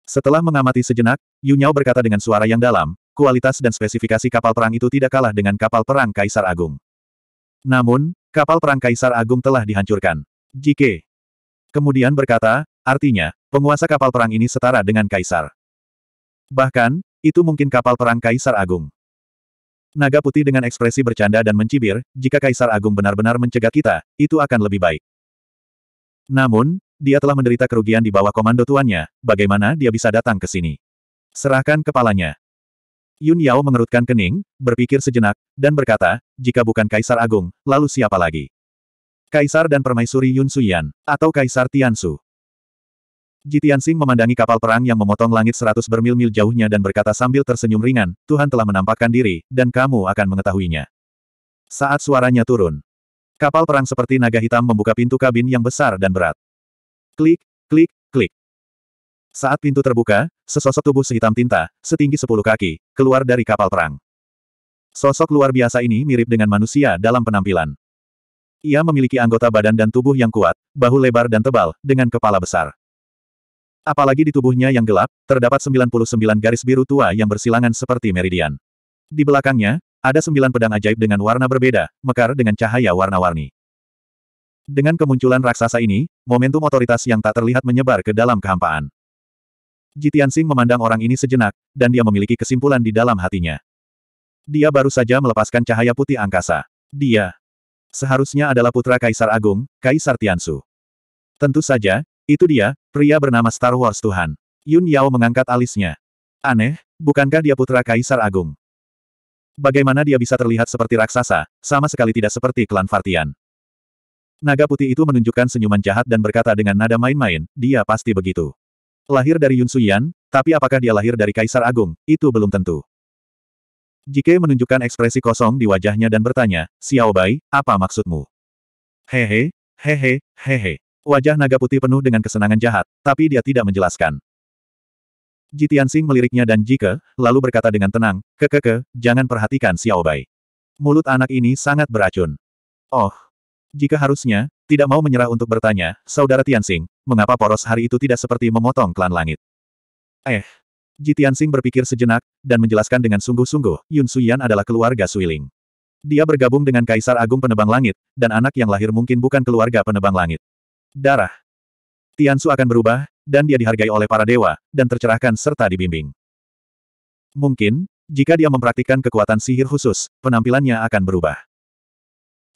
Setelah mengamati sejenak, Yunyao berkata dengan suara yang dalam, kualitas dan spesifikasi kapal perang itu tidak kalah dengan kapal perang Kaisar Agung. Namun, kapal perang Kaisar Agung telah dihancurkan. Jike, Kemudian berkata, artinya, penguasa kapal perang ini setara dengan kaisar. Bahkan, itu mungkin kapal perang kaisar agung. Naga putih dengan ekspresi bercanda dan mencibir, jika kaisar agung benar-benar mencegah kita, itu akan lebih baik. Namun, dia telah menderita kerugian di bawah komando tuannya, bagaimana dia bisa datang ke sini? Serahkan kepalanya. Yun Yao mengerutkan kening, berpikir sejenak, dan berkata, jika bukan Kaisar Agung, lalu siapa lagi? Kaisar dan Permaisuri Yun Suyan, atau Kaisar Tiansu. Jitiansing memandangi kapal perang yang memotong langit seratus bermil-mil jauhnya dan berkata sambil tersenyum ringan, Tuhan telah menampakkan diri, dan kamu akan mengetahuinya. Saat suaranya turun, kapal perang seperti naga hitam membuka pintu kabin yang besar dan berat. Klik, klik, klik. Saat pintu terbuka, sesosok tubuh sehitam tinta, setinggi sepuluh kaki, keluar dari kapal perang. Sosok luar biasa ini mirip dengan manusia dalam penampilan. Ia memiliki anggota badan dan tubuh yang kuat, bahu lebar dan tebal, dengan kepala besar. Apalagi di tubuhnya yang gelap, terdapat 99 garis biru tua yang bersilangan seperti meridian. Di belakangnya, ada sembilan pedang ajaib dengan warna berbeda, mekar dengan cahaya warna-warni. Dengan kemunculan raksasa ini, momentum otoritas yang tak terlihat menyebar ke dalam kehampaan. Jitian Sing memandang orang ini sejenak, dan dia memiliki kesimpulan di dalam hatinya. Dia baru saja melepaskan cahaya putih angkasa. Dia Seharusnya adalah putra Kaisar Agung, Kaisar Tiansu. Tentu saja, itu dia, pria bernama Star Wars Tuhan. Yun Yao mengangkat alisnya. Aneh, bukankah dia putra Kaisar Agung? Bagaimana dia bisa terlihat seperti raksasa, sama sekali tidak seperti klan Fartian. Naga putih itu menunjukkan senyuman jahat dan berkata dengan nada main-main, dia pasti begitu. Lahir dari Yun Suyan, tapi apakah dia lahir dari Kaisar Agung, itu belum tentu. Jike menunjukkan ekspresi kosong di wajahnya dan bertanya, Xiao Bai, apa maksudmu? Hehe, hehe, hehe. Wajah naga putih penuh dengan kesenangan jahat, tapi dia tidak menjelaskan. Ji Tianxing meliriknya dan Jike, lalu berkata dengan tenang, kekeke, jangan perhatikan Xiao Bai. Mulut anak ini sangat beracun. Oh. Jika harusnya, tidak mau menyerah untuk bertanya, Saudara Tianxing, mengapa poros hari itu tidak seperti memotong klan langit? Eh, Ji Tianxing berpikir sejenak, dan menjelaskan dengan sungguh-sungguh, Yun Suyan adalah keluarga Suiling. Dia bergabung dengan Kaisar Agung Penebang Langit, dan anak yang lahir mungkin bukan keluarga penebang langit. Darah. Tian Su akan berubah, dan dia dihargai oleh para dewa, dan tercerahkan serta dibimbing. Mungkin, jika dia mempraktikkan kekuatan sihir khusus, penampilannya akan berubah.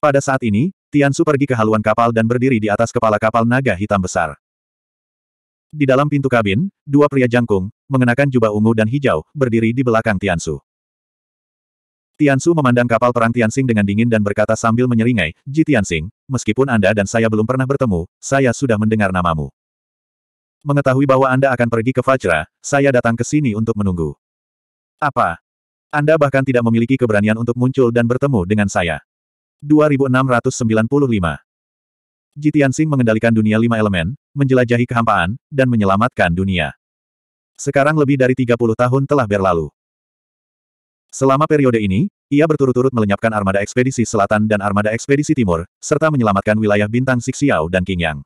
Pada saat ini, Tian Su pergi ke haluan kapal dan berdiri di atas kepala kapal naga hitam besar. Di dalam pintu kabin, dua pria jangkung, mengenakan jubah ungu dan hijau, berdiri di belakang Tiansu. Tiansu memandang kapal perang Tianxing dengan dingin dan berkata sambil menyeringai, Ji Tianxing, meskipun Anda dan saya belum pernah bertemu, saya sudah mendengar namamu. Mengetahui bahwa Anda akan pergi ke Fajra, saya datang ke sini untuk menunggu. Apa? Anda bahkan tidak memiliki keberanian untuk muncul dan bertemu dengan saya. 2695 Ji Tianxing mengendalikan dunia lima elemen, menjelajahi kehampaan, dan menyelamatkan dunia. Sekarang lebih dari 30 tahun telah berlalu. Selama periode ini, ia berturut-turut melenyapkan armada ekspedisi selatan dan armada ekspedisi timur, serta menyelamatkan wilayah bintang Sixiao dan Qingyang.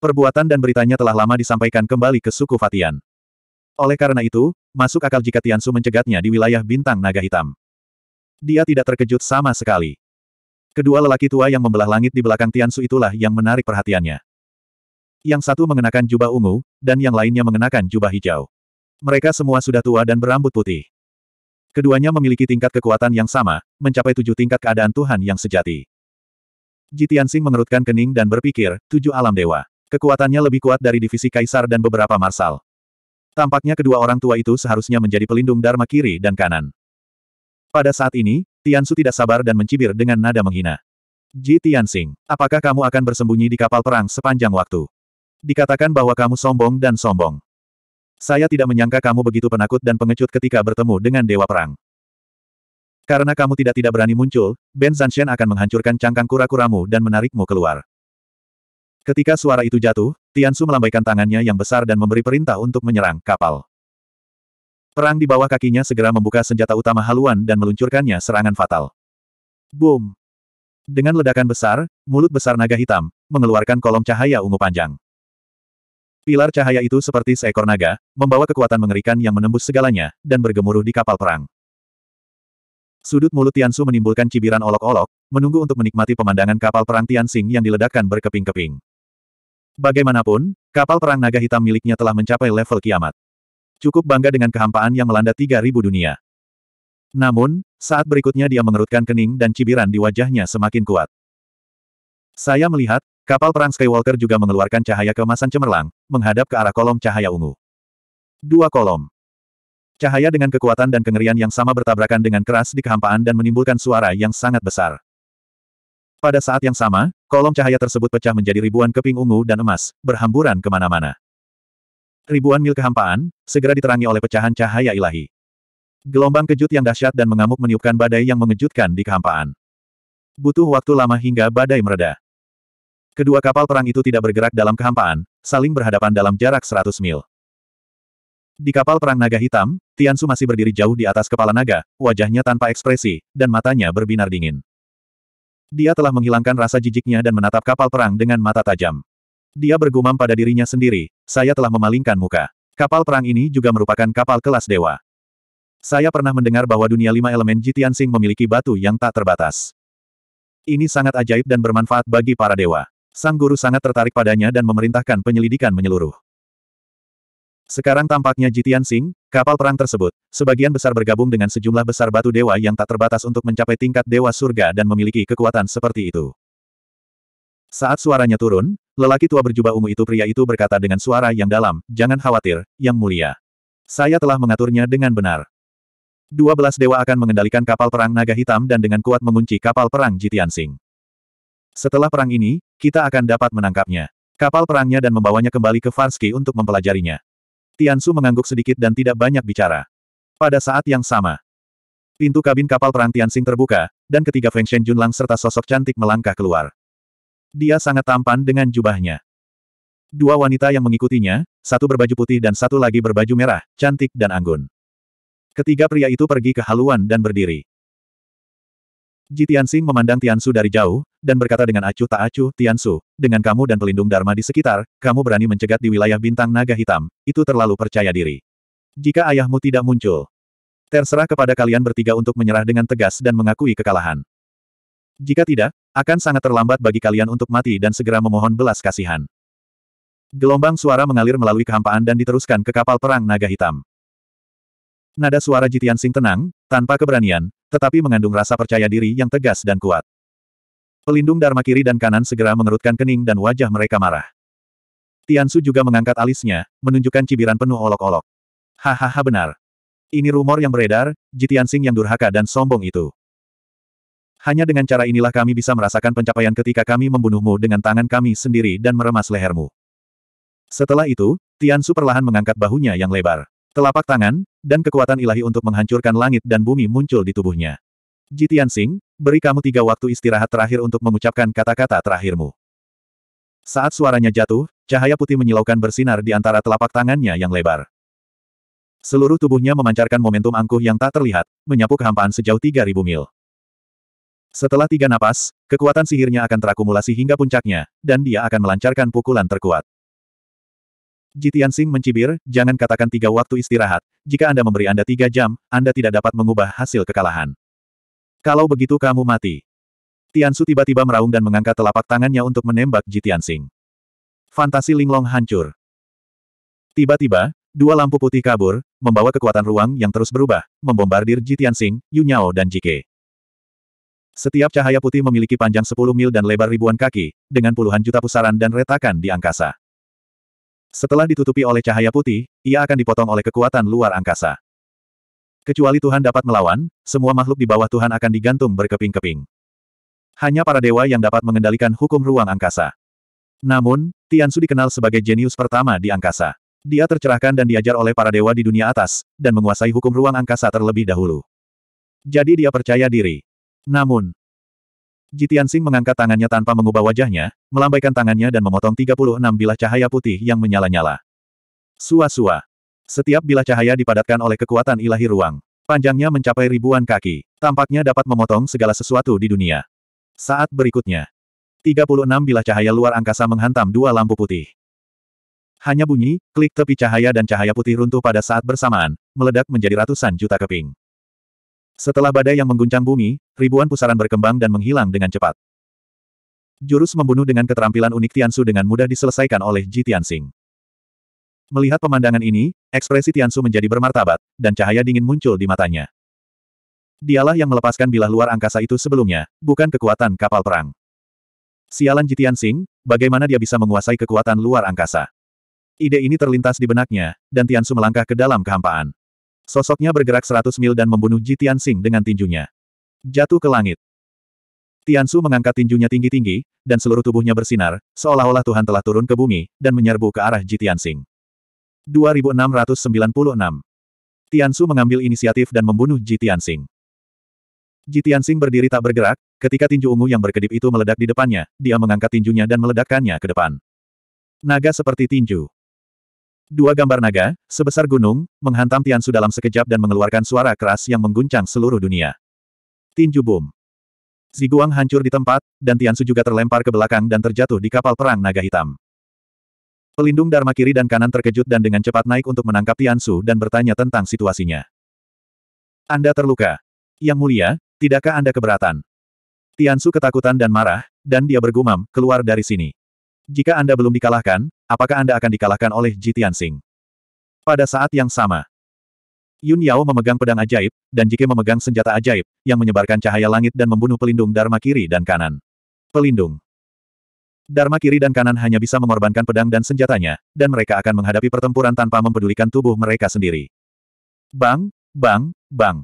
Perbuatan dan beritanya telah lama disampaikan kembali ke suku Fatian. Oleh karena itu, masuk akal jika Tian Su mencegatnya di wilayah bintang naga hitam. Dia tidak terkejut sama sekali. Kedua lelaki tua yang membelah langit di belakang Tian Su itulah yang menarik perhatiannya. Yang satu mengenakan jubah ungu, dan yang lainnya mengenakan jubah hijau. Mereka semua sudah tua dan berambut putih. Keduanya memiliki tingkat kekuatan yang sama, mencapai tujuh tingkat keadaan Tuhan yang sejati. Jitiansing mengerutkan kening dan berpikir, tujuh alam dewa. Kekuatannya lebih kuat dari divisi kaisar dan beberapa marsal. Tampaknya kedua orang tua itu seharusnya menjadi pelindung Dharma kiri dan kanan. Pada saat ini, Tiansu tidak sabar dan mencibir dengan nada menghina. Ji Tianxing, apakah kamu akan bersembunyi di kapal perang sepanjang waktu? Dikatakan bahwa kamu sombong dan sombong. Saya tidak menyangka kamu begitu penakut dan pengecut ketika bertemu dengan Dewa Perang. Karena kamu tidak tidak berani muncul, Ben Zanshen akan menghancurkan cangkang kura-kuramu dan menarikmu keluar. Ketika suara itu jatuh, Tiansu melambaikan tangannya yang besar dan memberi perintah untuk menyerang kapal. Perang di bawah kakinya segera membuka senjata utama haluan dan meluncurkannya serangan fatal. Boom! Dengan ledakan besar, mulut besar naga hitam, mengeluarkan kolom cahaya ungu panjang. Pilar cahaya itu seperti seekor naga, membawa kekuatan mengerikan yang menembus segalanya, dan bergemuruh di kapal perang. Sudut mulut Tiansu menimbulkan cibiran olok-olok, menunggu untuk menikmati pemandangan kapal perang Tianxing yang diledakkan berkeping-keping. Bagaimanapun, kapal perang naga hitam miliknya telah mencapai level kiamat. Cukup bangga dengan kehampaan yang melanda 3000 dunia. Namun, saat berikutnya dia mengerutkan kening dan cibiran di wajahnya semakin kuat. Saya melihat, Kapal perang Skywalker juga mengeluarkan cahaya kemasan cemerlang, menghadap ke arah kolom cahaya ungu. Dua kolom. Cahaya dengan kekuatan dan kengerian yang sama bertabrakan dengan keras di kehampaan dan menimbulkan suara yang sangat besar. Pada saat yang sama, kolom cahaya tersebut pecah menjadi ribuan keping ungu dan emas, berhamburan kemana-mana. Ribuan mil kehampaan, segera diterangi oleh pecahan cahaya ilahi. Gelombang kejut yang dahsyat dan mengamuk meniupkan badai yang mengejutkan di kehampaan. Butuh waktu lama hingga badai mereda. Kedua kapal perang itu tidak bergerak dalam kehampaan, saling berhadapan dalam jarak 100 mil. Di kapal perang naga hitam, Tiansu masih berdiri jauh di atas kepala naga, wajahnya tanpa ekspresi, dan matanya berbinar dingin. Dia telah menghilangkan rasa jijiknya dan menatap kapal perang dengan mata tajam. Dia bergumam pada dirinya sendiri, saya telah memalingkan muka. Kapal perang ini juga merupakan kapal kelas dewa. Saya pernah mendengar bahwa dunia lima elemen Jitiansing memiliki batu yang tak terbatas. Ini sangat ajaib dan bermanfaat bagi para dewa. Sang guru sangat tertarik padanya dan memerintahkan penyelidikan menyeluruh. Sekarang tampaknya Jitian Sing, kapal perang tersebut, sebagian besar bergabung dengan sejumlah besar batu dewa yang tak terbatas untuk mencapai tingkat dewa surga dan memiliki kekuatan seperti itu. Saat suaranya turun, lelaki tua berjubah ungu itu pria itu berkata dengan suara yang dalam, Jangan khawatir, Yang Mulia. Saya telah mengaturnya dengan benar. Dua belas dewa akan mengendalikan kapal perang naga hitam dan dengan kuat mengunci kapal perang Jitian Sing. Setelah perang ini, kita akan dapat menangkapnya. Kapal perangnya dan membawanya kembali ke Varsky untuk mempelajarinya. Tiansu mengangguk sedikit dan tidak banyak bicara. Pada saat yang sama, pintu kabin kapal perang Tianxing terbuka, dan ketiga Feng Shen Junlang serta sosok cantik melangkah keluar. Dia sangat tampan dengan jubahnya. Dua wanita yang mengikutinya, satu berbaju putih dan satu lagi berbaju merah, cantik dan anggun. Ketiga pria itu pergi ke haluan dan berdiri. Ji Tianxing memandang Tiansu dari jauh, dan berkata dengan acuh tak acuh, Tiansu, dengan kamu dan pelindung Dharma di sekitar, kamu berani mencegat di wilayah bintang naga hitam, itu terlalu percaya diri. Jika ayahmu tidak muncul, terserah kepada kalian bertiga untuk menyerah dengan tegas dan mengakui kekalahan. Jika tidak, akan sangat terlambat bagi kalian untuk mati dan segera memohon belas kasihan. Gelombang suara mengalir melalui kehampaan dan diteruskan ke kapal perang naga hitam. Nada suara Jitian Sing tenang, tanpa keberanian, tetapi mengandung rasa percaya diri yang tegas dan kuat. Pelindung Dharma kiri dan kanan segera mengerutkan kening dan wajah mereka marah. Tiansu juga mengangkat alisnya, menunjukkan cibiran penuh olok-olok. Hahaha benar. Ini rumor yang beredar, Jitiansing yang durhaka dan sombong itu. Hanya dengan cara inilah kami bisa merasakan pencapaian ketika kami membunuhmu dengan tangan kami sendiri dan meremas lehermu. Setelah itu, Tiansu perlahan mengangkat bahunya yang lebar. Telapak tangan, dan kekuatan ilahi untuk menghancurkan langit dan bumi muncul di tubuhnya. Jitian Singh, beri kamu tiga waktu istirahat terakhir untuk mengucapkan kata-kata terakhirmu. Saat suaranya jatuh, cahaya putih menyilaukan bersinar di antara telapak tangannya yang lebar. Seluruh tubuhnya memancarkan momentum angkuh yang tak terlihat, menyapu kehampaan sejauh 3.000 mil. Setelah tiga napas, kekuatan sihirnya akan terakumulasi hingga puncaknya, dan dia akan melancarkan pukulan terkuat. Jitian Singh mencibir, jangan katakan tiga waktu istirahat, jika Anda memberi Anda tiga jam, Anda tidak dapat mengubah hasil kekalahan. Kalau begitu kamu mati. Tian Su tiba-tiba meraung dan mengangkat telapak tangannya untuk menembak Ji Sing. Fantasi Linglong hancur. Tiba-tiba, dua lampu putih kabur, membawa kekuatan ruang yang terus berubah, membombardir Ji Sing, Yu Nyao dan Jike. Setiap cahaya putih memiliki panjang 10 mil dan lebar ribuan kaki, dengan puluhan juta pusaran dan retakan di angkasa. Setelah ditutupi oleh cahaya putih, ia akan dipotong oleh kekuatan luar angkasa. Kecuali Tuhan dapat melawan, semua makhluk di bawah Tuhan akan digantung berkeping-keping. Hanya para dewa yang dapat mengendalikan hukum ruang angkasa. Namun, Tian Su dikenal sebagai jenius pertama di angkasa. Dia tercerahkan dan diajar oleh para dewa di dunia atas, dan menguasai hukum ruang angkasa terlebih dahulu. Jadi dia percaya diri. Namun, Jitian Sing mengangkat tangannya tanpa mengubah wajahnya, melambaikan tangannya dan memotong 36 bilah cahaya putih yang menyala-nyala. Sua-sua. Setiap bilah cahaya dipadatkan oleh kekuatan ilahi ruang. Panjangnya mencapai ribuan kaki. Tampaknya dapat memotong segala sesuatu di dunia. Saat berikutnya. 36 bilah cahaya luar angkasa menghantam dua lampu putih. Hanya bunyi, klik tepi cahaya dan cahaya putih runtuh pada saat bersamaan, meledak menjadi ratusan juta keping. Setelah badai yang mengguncang bumi, ribuan pusaran berkembang dan menghilang dengan cepat. Jurus membunuh dengan keterampilan unik Tiansu dengan mudah diselesaikan oleh Ji Tianxing. Melihat pemandangan ini, ekspresi Tiansu menjadi bermartabat, dan cahaya dingin muncul di matanya. Dialah yang melepaskan bilah luar angkasa itu sebelumnya, bukan kekuatan kapal perang. Sialan Jitian Sing, bagaimana dia bisa menguasai kekuatan luar angkasa? Ide ini terlintas di benaknya, dan Tiansu melangkah ke dalam kehampaan. Sosoknya bergerak 100 mil dan membunuh Jitian Sing dengan tinjunya. Jatuh ke langit. Tiansu mengangkat tinjunya tinggi-tinggi, dan seluruh tubuhnya bersinar, seolah-olah Tuhan telah turun ke bumi, dan menyerbu ke arah Jitian Sing. 2696. Tiansu mengambil inisiatif dan membunuh Ji Tianxing. Ji Tianxing berdiri tak bergerak, ketika tinju ungu yang berkedip itu meledak di depannya, dia mengangkat tinjunya dan meledakkannya ke depan. Naga seperti tinju. Dua gambar naga, sebesar gunung, menghantam Tiansu dalam sekejap dan mengeluarkan suara keras yang mengguncang seluruh dunia. Tinju boom. Ziguang hancur di tempat, dan Tiansu juga terlempar ke belakang dan terjatuh di kapal perang naga hitam. Pelindung Dharma kiri dan kanan terkejut dan dengan cepat naik untuk menangkap Tiansu dan bertanya tentang situasinya. Anda terluka. Yang mulia, tidakkah Anda keberatan? Tiansu ketakutan dan marah, dan dia bergumam, keluar dari sini. Jika Anda belum dikalahkan, apakah Anda akan dikalahkan oleh Ji Tianxing? Pada saat yang sama, Yun Yao memegang pedang ajaib, dan Jike memegang senjata ajaib, yang menyebarkan cahaya langit dan membunuh pelindung Dharma kiri dan kanan. Pelindung Dharma kiri dan kanan hanya bisa mengorbankan pedang dan senjatanya, dan mereka akan menghadapi pertempuran tanpa mempedulikan tubuh mereka sendiri. Bang, bang, bang.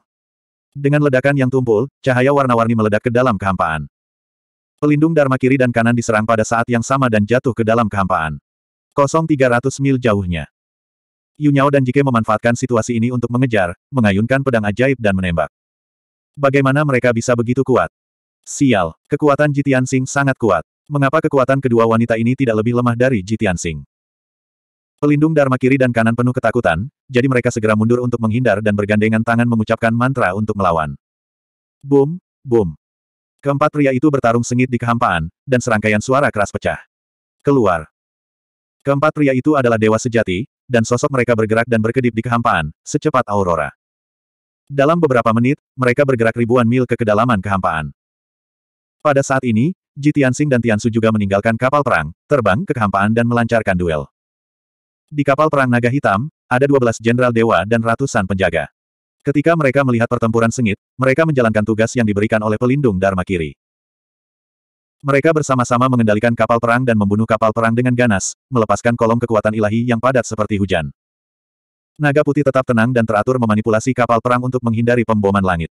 Dengan ledakan yang tumpul, cahaya warna-warni meledak ke dalam kehampaan. Pelindung Dharma kiri dan kanan diserang pada saat yang sama dan jatuh ke dalam kehampaan. 0300 mil jauhnya. Yunyao dan Jike memanfaatkan situasi ini untuk mengejar, mengayunkan pedang ajaib dan menembak. Bagaimana mereka bisa begitu kuat? Sial, kekuatan Jitian Sing sangat kuat. Mengapa kekuatan kedua wanita ini tidak lebih lemah dari Jitian Sing? Pelindung Dharma kiri dan kanan penuh ketakutan, jadi mereka segera mundur untuk menghindar dan bergandengan tangan mengucapkan mantra untuk melawan. Boom, boom. Keempat pria itu bertarung sengit di kehampaan, dan serangkaian suara keras pecah. Keluar. Keempat pria itu adalah dewa sejati, dan sosok mereka bergerak dan berkedip di kehampaan, secepat aurora. Dalam beberapa menit, mereka bergerak ribuan mil ke kedalaman kehampaan. Pada saat ini, Ji Tianxing dan Tiansu juga meninggalkan kapal perang, terbang ke kehampaan dan melancarkan duel. Di kapal perang naga hitam, ada 12 jenderal dewa dan ratusan penjaga. Ketika mereka melihat pertempuran sengit, mereka menjalankan tugas yang diberikan oleh pelindung Dharma Kiri. Mereka bersama-sama mengendalikan kapal perang dan membunuh kapal perang dengan ganas, melepaskan kolom kekuatan ilahi yang padat seperti hujan. Naga putih tetap tenang dan teratur memanipulasi kapal perang untuk menghindari pemboman langit.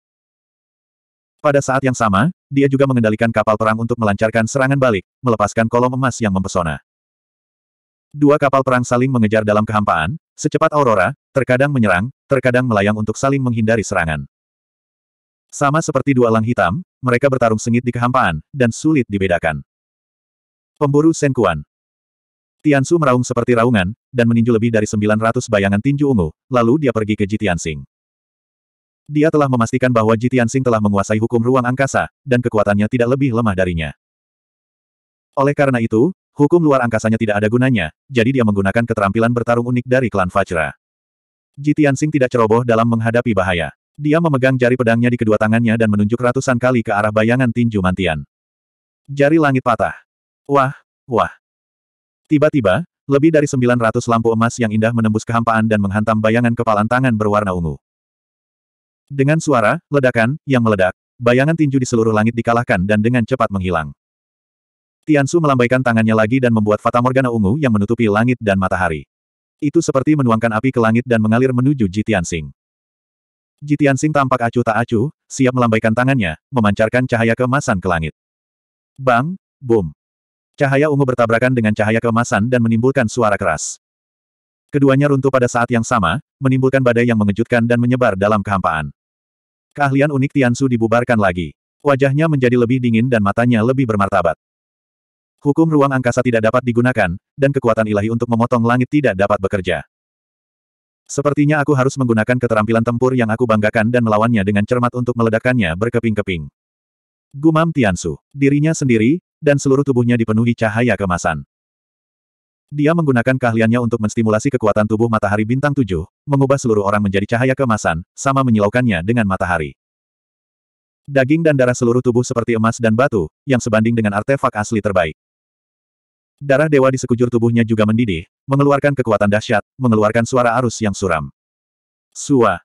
Pada saat yang sama, dia juga mengendalikan kapal perang untuk melancarkan serangan balik, melepaskan kolom emas yang mempesona. Dua kapal perang saling mengejar dalam kehampaan, secepat Aurora, terkadang menyerang, terkadang melayang untuk saling menghindari serangan. Sama seperti dua elang hitam, mereka bertarung sengit di kehampaan, dan sulit dibedakan. Pemburu Senkuan Tiansu meraung seperti raungan, dan meninju lebih dari 900 bayangan tinju ungu, lalu dia pergi ke Jitiansing. Dia telah memastikan bahwa Jitian Sing telah menguasai hukum ruang angkasa, dan kekuatannya tidak lebih lemah darinya. Oleh karena itu, hukum luar angkasanya tidak ada gunanya, jadi dia menggunakan keterampilan bertarung unik dari klan Fajra. Vajra. Sing tidak ceroboh dalam menghadapi bahaya. Dia memegang jari pedangnya di kedua tangannya dan menunjuk ratusan kali ke arah bayangan tinju mantian. Jari langit patah. Wah, wah. Tiba-tiba, lebih dari 900 lampu emas yang indah menembus kehampaan dan menghantam bayangan kepalan tangan berwarna ungu. Dengan suara, ledakan, yang meledak, bayangan tinju di seluruh langit dikalahkan dan dengan cepat menghilang. Tiansu melambaikan tangannya lagi dan membuat fata morgana ungu yang menutupi langit dan matahari. Itu seperti menuangkan api ke langit dan mengalir menuju Jitiansing. Jitiansing tampak acuh tak acuh, siap melambaikan tangannya, memancarkan cahaya keemasan ke langit. Bang, boom. Cahaya ungu bertabrakan dengan cahaya keemasan dan menimbulkan suara keras. Keduanya runtuh pada saat yang sama, menimbulkan badai yang mengejutkan dan menyebar dalam kehampaan. Keahlian unik Tiansu dibubarkan lagi. Wajahnya menjadi lebih dingin dan matanya lebih bermartabat. Hukum ruang angkasa tidak dapat digunakan, dan kekuatan ilahi untuk memotong langit tidak dapat bekerja. Sepertinya aku harus menggunakan keterampilan tempur yang aku banggakan dan melawannya dengan cermat untuk meledakkannya berkeping-keping. Gumam Tiansu, dirinya sendiri, dan seluruh tubuhnya dipenuhi cahaya kemasan. Dia menggunakan keahliannya untuk menstimulasi kekuatan tubuh matahari bintang tujuh, mengubah seluruh orang menjadi cahaya kemasan, sama menyilaukannya dengan matahari. Daging dan darah seluruh tubuh seperti emas dan batu, yang sebanding dengan artefak asli terbaik. Darah dewa di sekujur tubuhnya juga mendidih, mengeluarkan kekuatan dahsyat, mengeluarkan suara arus yang suram. Sua.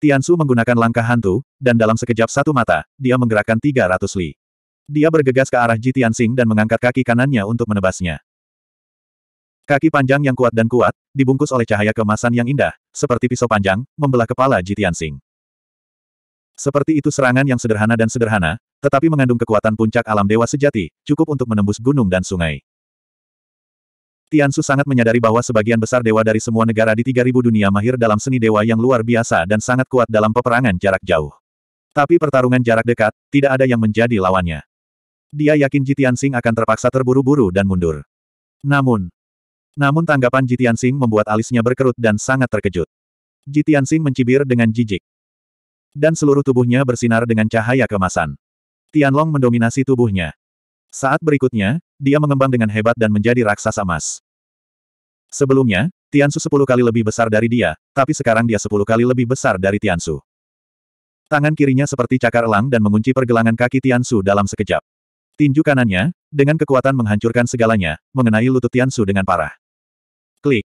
Tiansu menggunakan langkah hantu, dan dalam sekejap satu mata, dia menggerakkan 300 li. Dia bergegas ke arah Ji Tianxing dan mengangkat kaki kanannya untuk menebasnya. Kaki panjang yang kuat dan kuat, dibungkus oleh cahaya kemasan yang indah, seperti pisau panjang, membelah kepala Jitian Sing. Seperti itu serangan yang sederhana dan sederhana, tetapi mengandung kekuatan puncak alam dewa sejati, cukup untuk menembus gunung dan sungai. Tiansu sangat menyadari bahwa sebagian besar dewa dari semua negara di 3000 dunia mahir dalam seni dewa yang luar biasa dan sangat kuat dalam peperangan jarak jauh. Tapi pertarungan jarak dekat, tidak ada yang menjadi lawannya. Dia yakin Jitian akan terpaksa terburu-buru dan mundur. Namun, namun tanggapan Jitian Sing membuat alisnya berkerut dan sangat terkejut. Jitian Sing mencibir dengan jijik. Dan seluruh tubuhnya bersinar dengan cahaya kemasan. Tianlong mendominasi tubuhnya. Saat berikutnya, dia mengembang dengan hebat dan menjadi raksasa emas. Sebelumnya, Tiansu sepuluh kali lebih besar dari dia, tapi sekarang dia sepuluh kali lebih besar dari Tiansu. Tangan kirinya seperti cakar elang dan mengunci pergelangan kaki Tiansu dalam sekejap. Tinju kanannya, dengan kekuatan menghancurkan segalanya, mengenai lutut Tiansu dengan parah. Klik.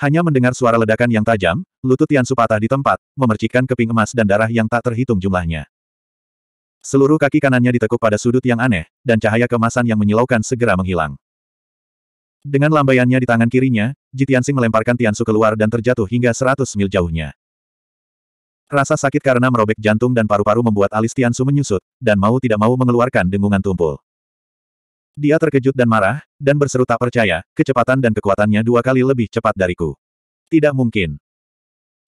Hanya mendengar suara ledakan yang tajam, lutut Tiansu patah di tempat, memercikkan keping emas dan darah yang tak terhitung jumlahnya. Seluruh kaki kanannya ditekuk pada sudut yang aneh, dan cahaya kemasan yang menyilaukan segera menghilang. Dengan lambaiannya di tangan kirinya, Jitiansing melemparkan Tiansu keluar dan terjatuh hingga 100 mil jauhnya. Rasa sakit karena merobek jantung dan paru-paru membuat alis Tiansu menyusut, dan mau tidak mau mengeluarkan dengungan tumpul. Dia terkejut dan marah, dan berseru tak percaya, kecepatan dan kekuatannya dua kali lebih cepat dariku. Tidak mungkin.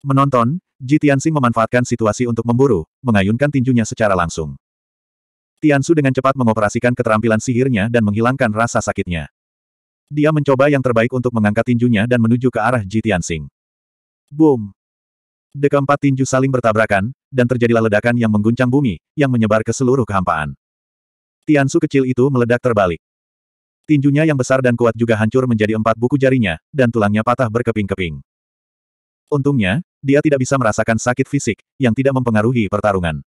Menonton, Ji Tianxing memanfaatkan situasi untuk memburu, mengayunkan tinjunya secara langsung. Tiansu dengan cepat mengoperasikan keterampilan sihirnya dan menghilangkan rasa sakitnya. Dia mencoba yang terbaik untuk mengangkat tinjunya dan menuju ke arah Ji Tianxing. Boom! Dekat empat tinju saling bertabrakan, dan terjadilah ledakan yang mengguncang bumi, yang menyebar ke seluruh kehampaan. Tiansu kecil itu meledak terbalik. Tinjunya yang besar dan kuat juga hancur menjadi empat buku jarinya, dan tulangnya patah berkeping-keping. Untungnya, dia tidak bisa merasakan sakit fisik, yang tidak mempengaruhi pertarungan.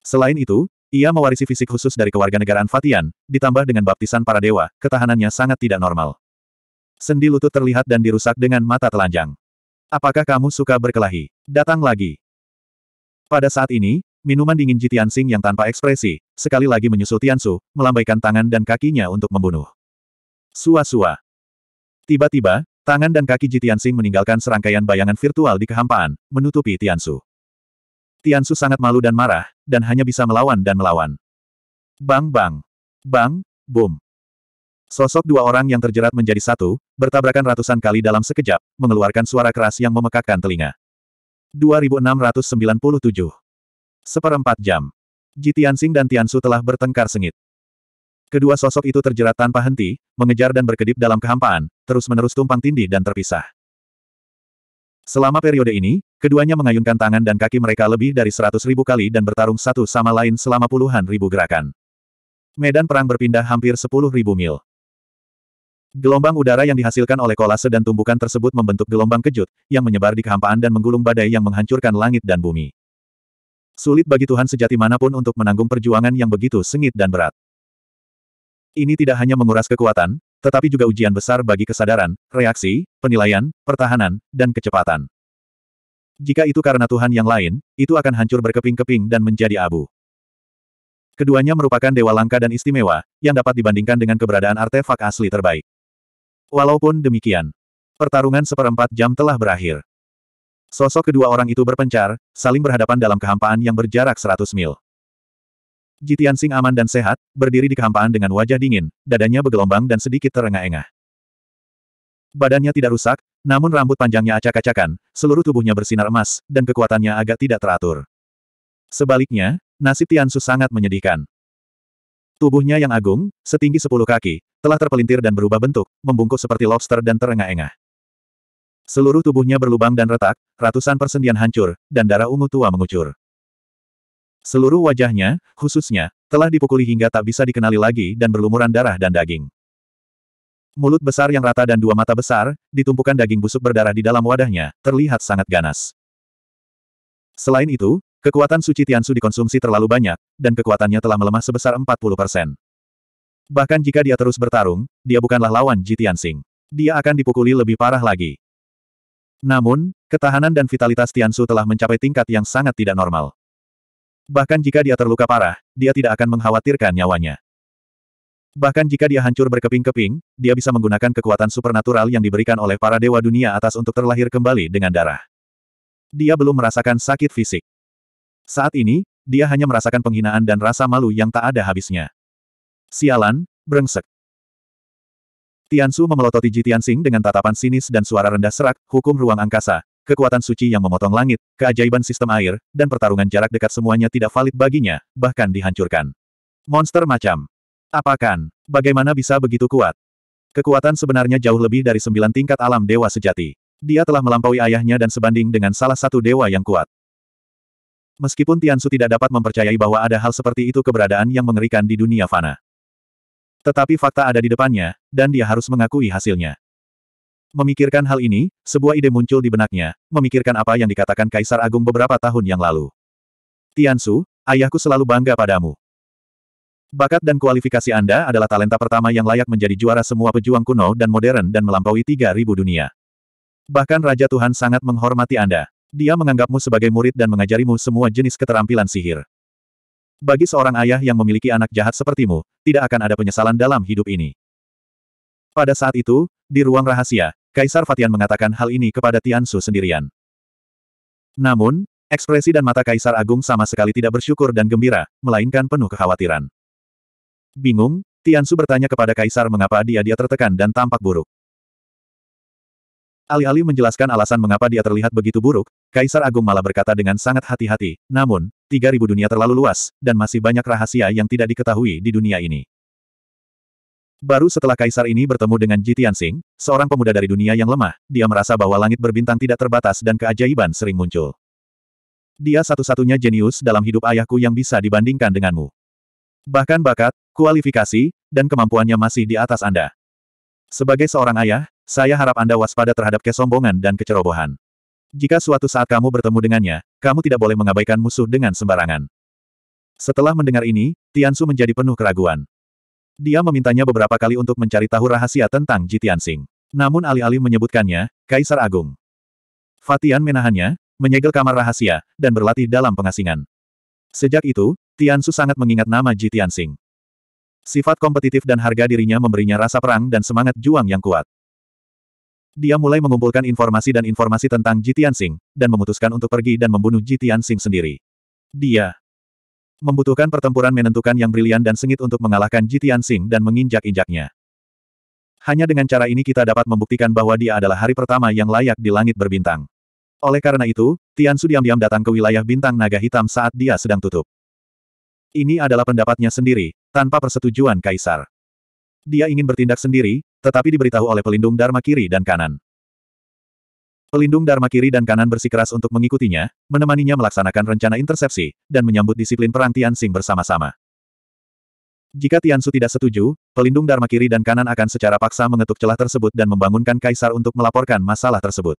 Selain itu, ia mewarisi fisik khusus dari kewarganegaraan Fatian, ditambah dengan baptisan para dewa, ketahanannya sangat tidak normal. Sendi lutut terlihat dan dirusak dengan mata telanjang. Apakah kamu suka berkelahi? Datang lagi. Pada saat ini, Minuman dingin Jitian Sing yang tanpa ekspresi, sekali lagi menyusul Tiansu, melambaikan tangan dan kakinya untuk membunuh. Sua-sua. Tiba-tiba, tangan dan kaki Jitian Sing meninggalkan serangkaian bayangan virtual di kehampaan, menutupi Tiansu. Tiansu sangat malu dan marah, dan hanya bisa melawan dan melawan. Bang-bang. Bang, boom. Sosok dua orang yang terjerat menjadi satu, bertabrakan ratusan kali dalam sekejap, mengeluarkan suara keras yang memekakkan telinga. 2697 Seperempat jam. Ji Tianxing dan Tiansu telah bertengkar sengit. Kedua sosok itu terjerat tanpa henti, mengejar dan berkedip dalam kehampaan, terus-menerus tumpang tindih dan terpisah. Selama periode ini, keduanya mengayunkan tangan dan kaki mereka lebih dari seratus ribu kali dan bertarung satu sama lain selama puluhan ribu gerakan. Medan perang berpindah hampir sepuluh ribu mil. Gelombang udara yang dihasilkan oleh kolase dan tumbukan tersebut membentuk gelombang kejut, yang menyebar di kehampaan dan menggulung badai yang menghancurkan langit dan bumi. Sulit bagi Tuhan sejati manapun untuk menanggung perjuangan yang begitu sengit dan berat. Ini tidak hanya menguras kekuatan, tetapi juga ujian besar bagi kesadaran, reaksi, penilaian, pertahanan, dan kecepatan. Jika itu karena Tuhan yang lain, itu akan hancur berkeping-keping dan menjadi abu. Keduanya merupakan dewa langka dan istimewa, yang dapat dibandingkan dengan keberadaan artefak asli terbaik. Walaupun demikian, pertarungan seperempat jam telah berakhir. Sosok kedua orang itu berpencar, saling berhadapan dalam kehampaan yang berjarak 100 mil. Jitian Sing aman dan sehat, berdiri di kehampaan dengan wajah dingin, dadanya bergelombang dan sedikit terengah-engah. Badannya tidak rusak, namun rambut panjangnya acak-acakan, seluruh tubuhnya bersinar emas, dan kekuatannya agak tidak teratur. Sebaliknya, nasib Tiansu sangat menyedihkan. Tubuhnya yang agung, setinggi 10 kaki, telah terpelintir dan berubah bentuk, membungkuk seperti lobster dan terengah-engah. Seluruh tubuhnya berlubang dan retak, ratusan persendian hancur, dan darah ungu tua mengucur. Seluruh wajahnya, khususnya, telah dipukuli hingga tak bisa dikenali lagi dan berlumuran darah dan daging. Mulut besar yang rata dan dua mata besar, ditumpukan daging busuk berdarah di dalam wadahnya, terlihat sangat ganas. Selain itu, kekuatan suci Tiansu dikonsumsi terlalu banyak, dan kekuatannya telah melemah sebesar 40%. Bahkan jika dia terus bertarung, dia bukanlah lawan Ji Tianxing. Dia akan dipukuli lebih parah lagi. Namun, ketahanan dan vitalitas Tiansu telah mencapai tingkat yang sangat tidak normal. Bahkan jika dia terluka parah, dia tidak akan mengkhawatirkan nyawanya. Bahkan jika dia hancur berkeping-keping, dia bisa menggunakan kekuatan supernatural yang diberikan oleh para dewa dunia atas untuk terlahir kembali dengan darah. Dia belum merasakan sakit fisik. Saat ini, dia hanya merasakan penghinaan dan rasa malu yang tak ada habisnya. Sialan, brengsek. Tiansu memelototi Ji Tianxing dengan tatapan sinis dan suara rendah serak, hukum ruang angkasa, kekuatan suci yang memotong langit, keajaiban sistem air, dan pertarungan jarak dekat semuanya tidak valid baginya, bahkan dihancurkan. Monster macam. Apakan? Bagaimana bisa begitu kuat? Kekuatan sebenarnya jauh lebih dari sembilan tingkat alam dewa sejati. Dia telah melampaui ayahnya dan sebanding dengan salah satu dewa yang kuat. Meskipun Tiansu tidak dapat mempercayai bahwa ada hal seperti itu keberadaan yang mengerikan di dunia fana. Tetapi fakta ada di depannya, dan dia harus mengakui hasilnya. Memikirkan hal ini, sebuah ide muncul di benaknya, memikirkan apa yang dikatakan Kaisar Agung beberapa tahun yang lalu. Tian Su, ayahku selalu bangga padamu. Bakat dan kualifikasi Anda adalah talenta pertama yang layak menjadi juara semua pejuang kuno dan modern dan melampaui 3.000 dunia. Bahkan Raja Tuhan sangat menghormati Anda. Dia menganggapmu sebagai murid dan mengajarimu semua jenis keterampilan sihir. Bagi seorang ayah yang memiliki anak jahat sepertimu, tidak akan ada penyesalan dalam hidup ini. Pada saat itu, di ruang rahasia, Kaisar Fatian mengatakan hal ini kepada Tiansu sendirian. Namun, ekspresi dan mata Kaisar Agung sama sekali tidak bersyukur dan gembira, melainkan penuh kekhawatiran. Bingung, Tiansu bertanya kepada Kaisar mengapa dia dia tertekan dan tampak buruk. Alih-alih menjelaskan alasan mengapa dia terlihat begitu buruk, Kaisar Agung malah berkata dengan sangat hati-hati, namun, 3000 dunia terlalu luas, dan masih banyak rahasia yang tidak diketahui di dunia ini. Baru setelah Kaisar ini bertemu dengan Jitian Tianxing, seorang pemuda dari dunia yang lemah, dia merasa bahwa langit berbintang tidak terbatas dan keajaiban sering muncul. Dia satu-satunya jenius dalam hidup ayahku yang bisa dibandingkan denganmu. Bahkan bakat, kualifikasi, dan kemampuannya masih di atas Anda. Sebagai seorang ayah, saya harap Anda waspada terhadap kesombongan dan kecerobohan. Jika suatu saat kamu bertemu dengannya, kamu tidak boleh mengabaikan musuh dengan sembarangan. Setelah mendengar ini, Tiansu menjadi penuh keraguan. Dia memintanya beberapa kali untuk mencari tahu rahasia tentang Ji Tianxing. Namun alih-alih menyebutkannya, Kaisar Agung. Fatian menahannya, menyegel kamar rahasia, dan berlatih dalam pengasingan. Sejak itu, Tiansu sangat mengingat nama Ji Tianxing. Sifat kompetitif dan harga dirinya memberinya rasa perang dan semangat juang yang kuat. Dia mulai mengumpulkan informasi dan informasi tentang Jitian Tianxing, dan memutuskan untuk pergi dan membunuh Jitian Tianxing sendiri. Dia membutuhkan pertempuran menentukan yang brilian dan sengit untuk mengalahkan Jitian Tianxing dan menginjak-injaknya. Hanya dengan cara ini kita dapat membuktikan bahwa dia adalah hari pertama yang layak di langit berbintang. Oleh karena itu, Tian Su diam-diam datang ke wilayah bintang naga hitam saat dia sedang tutup. Ini adalah pendapatnya sendiri, tanpa persetujuan Kaisar. Dia ingin bertindak sendiri, tetapi diberitahu oleh pelindung Dharma kiri dan kanan. Pelindung Dharma kiri dan kanan bersikeras untuk mengikutinya, menemaninya melaksanakan rencana intersepsi, dan menyambut disiplin perang Tian Xing bersama-sama. Jika Tian Su tidak setuju, pelindung Dharma kiri dan kanan akan secara paksa mengetuk celah tersebut dan membangunkan kaisar untuk melaporkan masalah tersebut.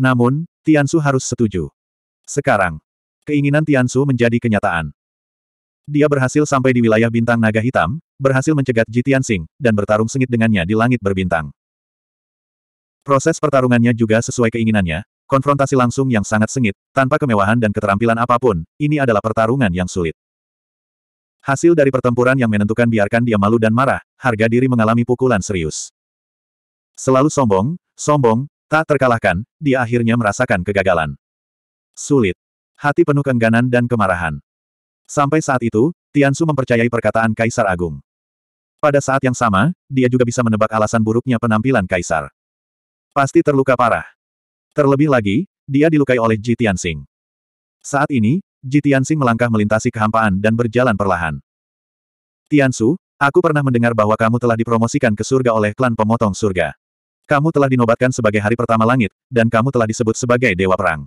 Namun, Tian Su harus setuju. Sekarang, keinginan Tian Su menjadi kenyataan. Dia berhasil sampai di wilayah bintang naga hitam, berhasil mencegat Jitian Sing, dan bertarung sengit dengannya di langit berbintang. Proses pertarungannya juga sesuai keinginannya, konfrontasi langsung yang sangat sengit, tanpa kemewahan dan keterampilan apapun, ini adalah pertarungan yang sulit. Hasil dari pertempuran yang menentukan biarkan dia malu dan marah, harga diri mengalami pukulan serius. Selalu sombong, sombong, tak terkalahkan, dia akhirnya merasakan kegagalan. Sulit. Hati penuh keengganan dan kemarahan. Sampai saat itu, Tiansu mempercayai perkataan Kaisar Agung. Pada saat yang sama, dia juga bisa menebak alasan buruknya penampilan Kaisar. Pasti terluka parah. Terlebih lagi, dia dilukai oleh Ji Tianxing. Saat ini, Ji Tianxing melangkah melintasi kehampaan dan berjalan perlahan. Tiansu, aku pernah mendengar bahwa kamu telah dipromosikan ke surga oleh klan pemotong surga. Kamu telah dinobatkan sebagai hari pertama langit, dan kamu telah disebut sebagai dewa perang.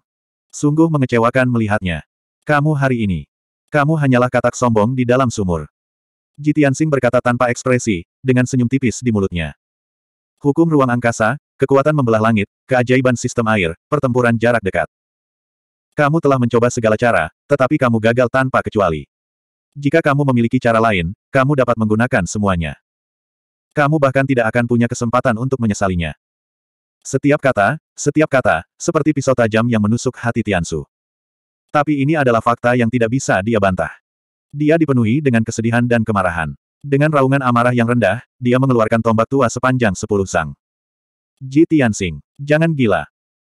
Sungguh mengecewakan melihatnya. Kamu hari ini. Kamu hanyalah katak sombong di dalam sumur. Jitian Sing berkata tanpa ekspresi, dengan senyum tipis di mulutnya. Hukum ruang angkasa, kekuatan membelah langit, keajaiban sistem air, pertempuran jarak dekat. Kamu telah mencoba segala cara, tetapi kamu gagal tanpa kecuali. Jika kamu memiliki cara lain, kamu dapat menggunakan semuanya. Kamu bahkan tidak akan punya kesempatan untuk menyesalinya. Setiap kata, setiap kata, seperti pisau tajam yang menusuk hati Tiansu. Tapi ini adalah fakta yang tidak bisa dia bantah. Dia dipenuhi dengan kesedihan dan kemarahan. Dengan raungan amarah yang rendah, dia mengeluarkan tombak tua sepanjang sepuluh sang. Ji Tianxing, jangan gila.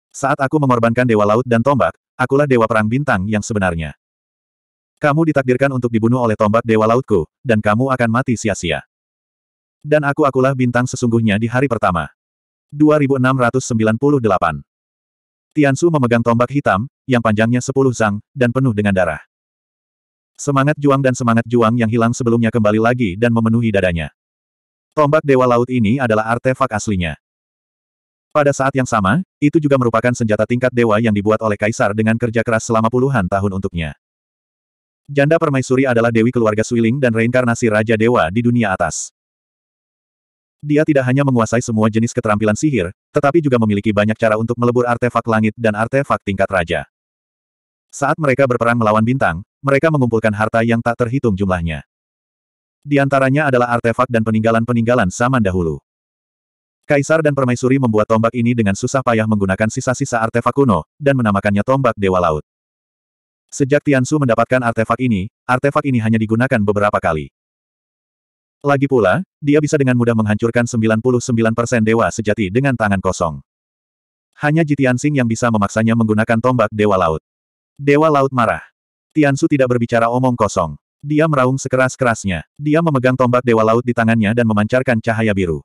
Saat aku mengorbankan Dewa Laut dan tombak, akulah Dewa Perang Bintang yang sebenarnya. Kamu ditakdirkan untuk dibunuh oleh tombak Dewa Lautku, dan kamu akan mati sia-sia. Dan aku akulah bintang sesungguhnya di hari pertama. 2698 Tiansu memegang tombak hitam, yang panjangnya sepuluh zang, dan penuh dengan darah. Semangat juang dan semangat juang yang hilang sebelumnya kembali lagi dan memenuhi dadanya. Tombak Dewa Laut ini adalah artefak aslinya. Pada saat yang sama, itu juga merupakan senjata tingkat dewa yang dibuat oleh Kaisar dengan kerja keras selama puluhan tahun untuknya. Janda Permaisuri adalah dewi keluarga Suiling dan reinkarnasi Raja Dewa di dunia atas. Dia tidak hanya menguasai semua jenis keterampilan sihir, tetapi juga memiliki banyak cara untuk melebur artefak langit dan artefak tingkat raja. Saat mereka berperang melawan bintang, mereka mengumpulkan harta yang tak terhitung jumlahnya. Di antaranya adalah artefak dan peninggalan-peninggalan zaman dahulu. Kaisar dan permaisuri membuat tombak ini dengan susah payah menggunakan sisa-sisa artefak kuno, dan menamakannya tombak Dewa Laut. Sejak Tiansu mendapatkan artefak ini, artefak ini hanya digunakan beberapa kali. Lagi pula, dia bisa dengan mudah menghancurkan 99% dewa sejati dengan tangan kosong. Hanya Jitian Jitiansing yang bisa memaksanya menggunakan tombak Dewa Laut. Dewa Laut marah. Tiansu tidak berbicara omong kosong. Dia meraung sekeras-kerasnya. Dia memegang tombak Dewa Laut di tangannya dan memancarkan cahaya biru.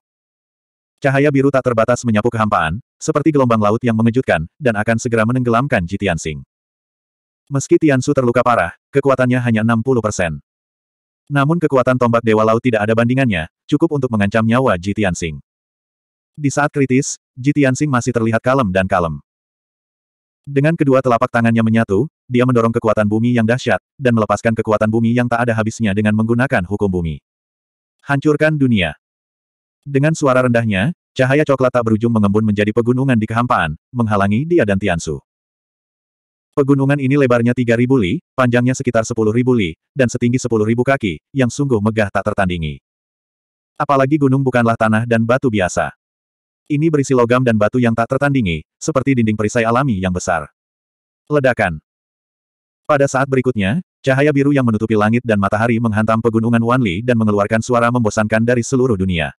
Cahaya biru tak terbatas menyapu kehampaan, seperti gelombang laut yang mengejutkan, dan akan segera menenggelamkan Ji Tianxing. Meski Tiansu terluka parah, kekuatannya hanya 60 persen. Namun kekuatan tombak Dewa Laut tidak ada bandingannya, cukup untuk mengancam nyawa Ji Tianxing. Di saat kritis, Ji Tianxing masih terlihat kalem dan kalem. Dengan kedua telapak tangannya menyatu, dia mendorong kekuatan bumi yang dahsyat, dan melepaskan kekuatan bumi yang tak ada habisnya dengan menggunakan hukum bumi. Hancurkan dunia. Dengan suara rendahnya, cahaya coklat tak berujung mengembun menjadi pegunungan di kehampaan, menghalangi dia dan Tiansu. Pegunungan ini lebarnya 3.000 li, panjangnya sekitar 10.000 li, dan setinggi 10.000 kaki, yang sungguh megah tak tertandingi. Apalagi gunung bukanlah tanah dan batu biasa. Ini berisi logam dan batu yang tak tertandingi, seperti dinding perisai alami yang besar. Ledakan. Pada saat berikutnya, cahaya biru yang menutupi langit dan matahari menghantam pegunungan Wanli dan mengeluarkan suara membosankan dari seluruh dunia.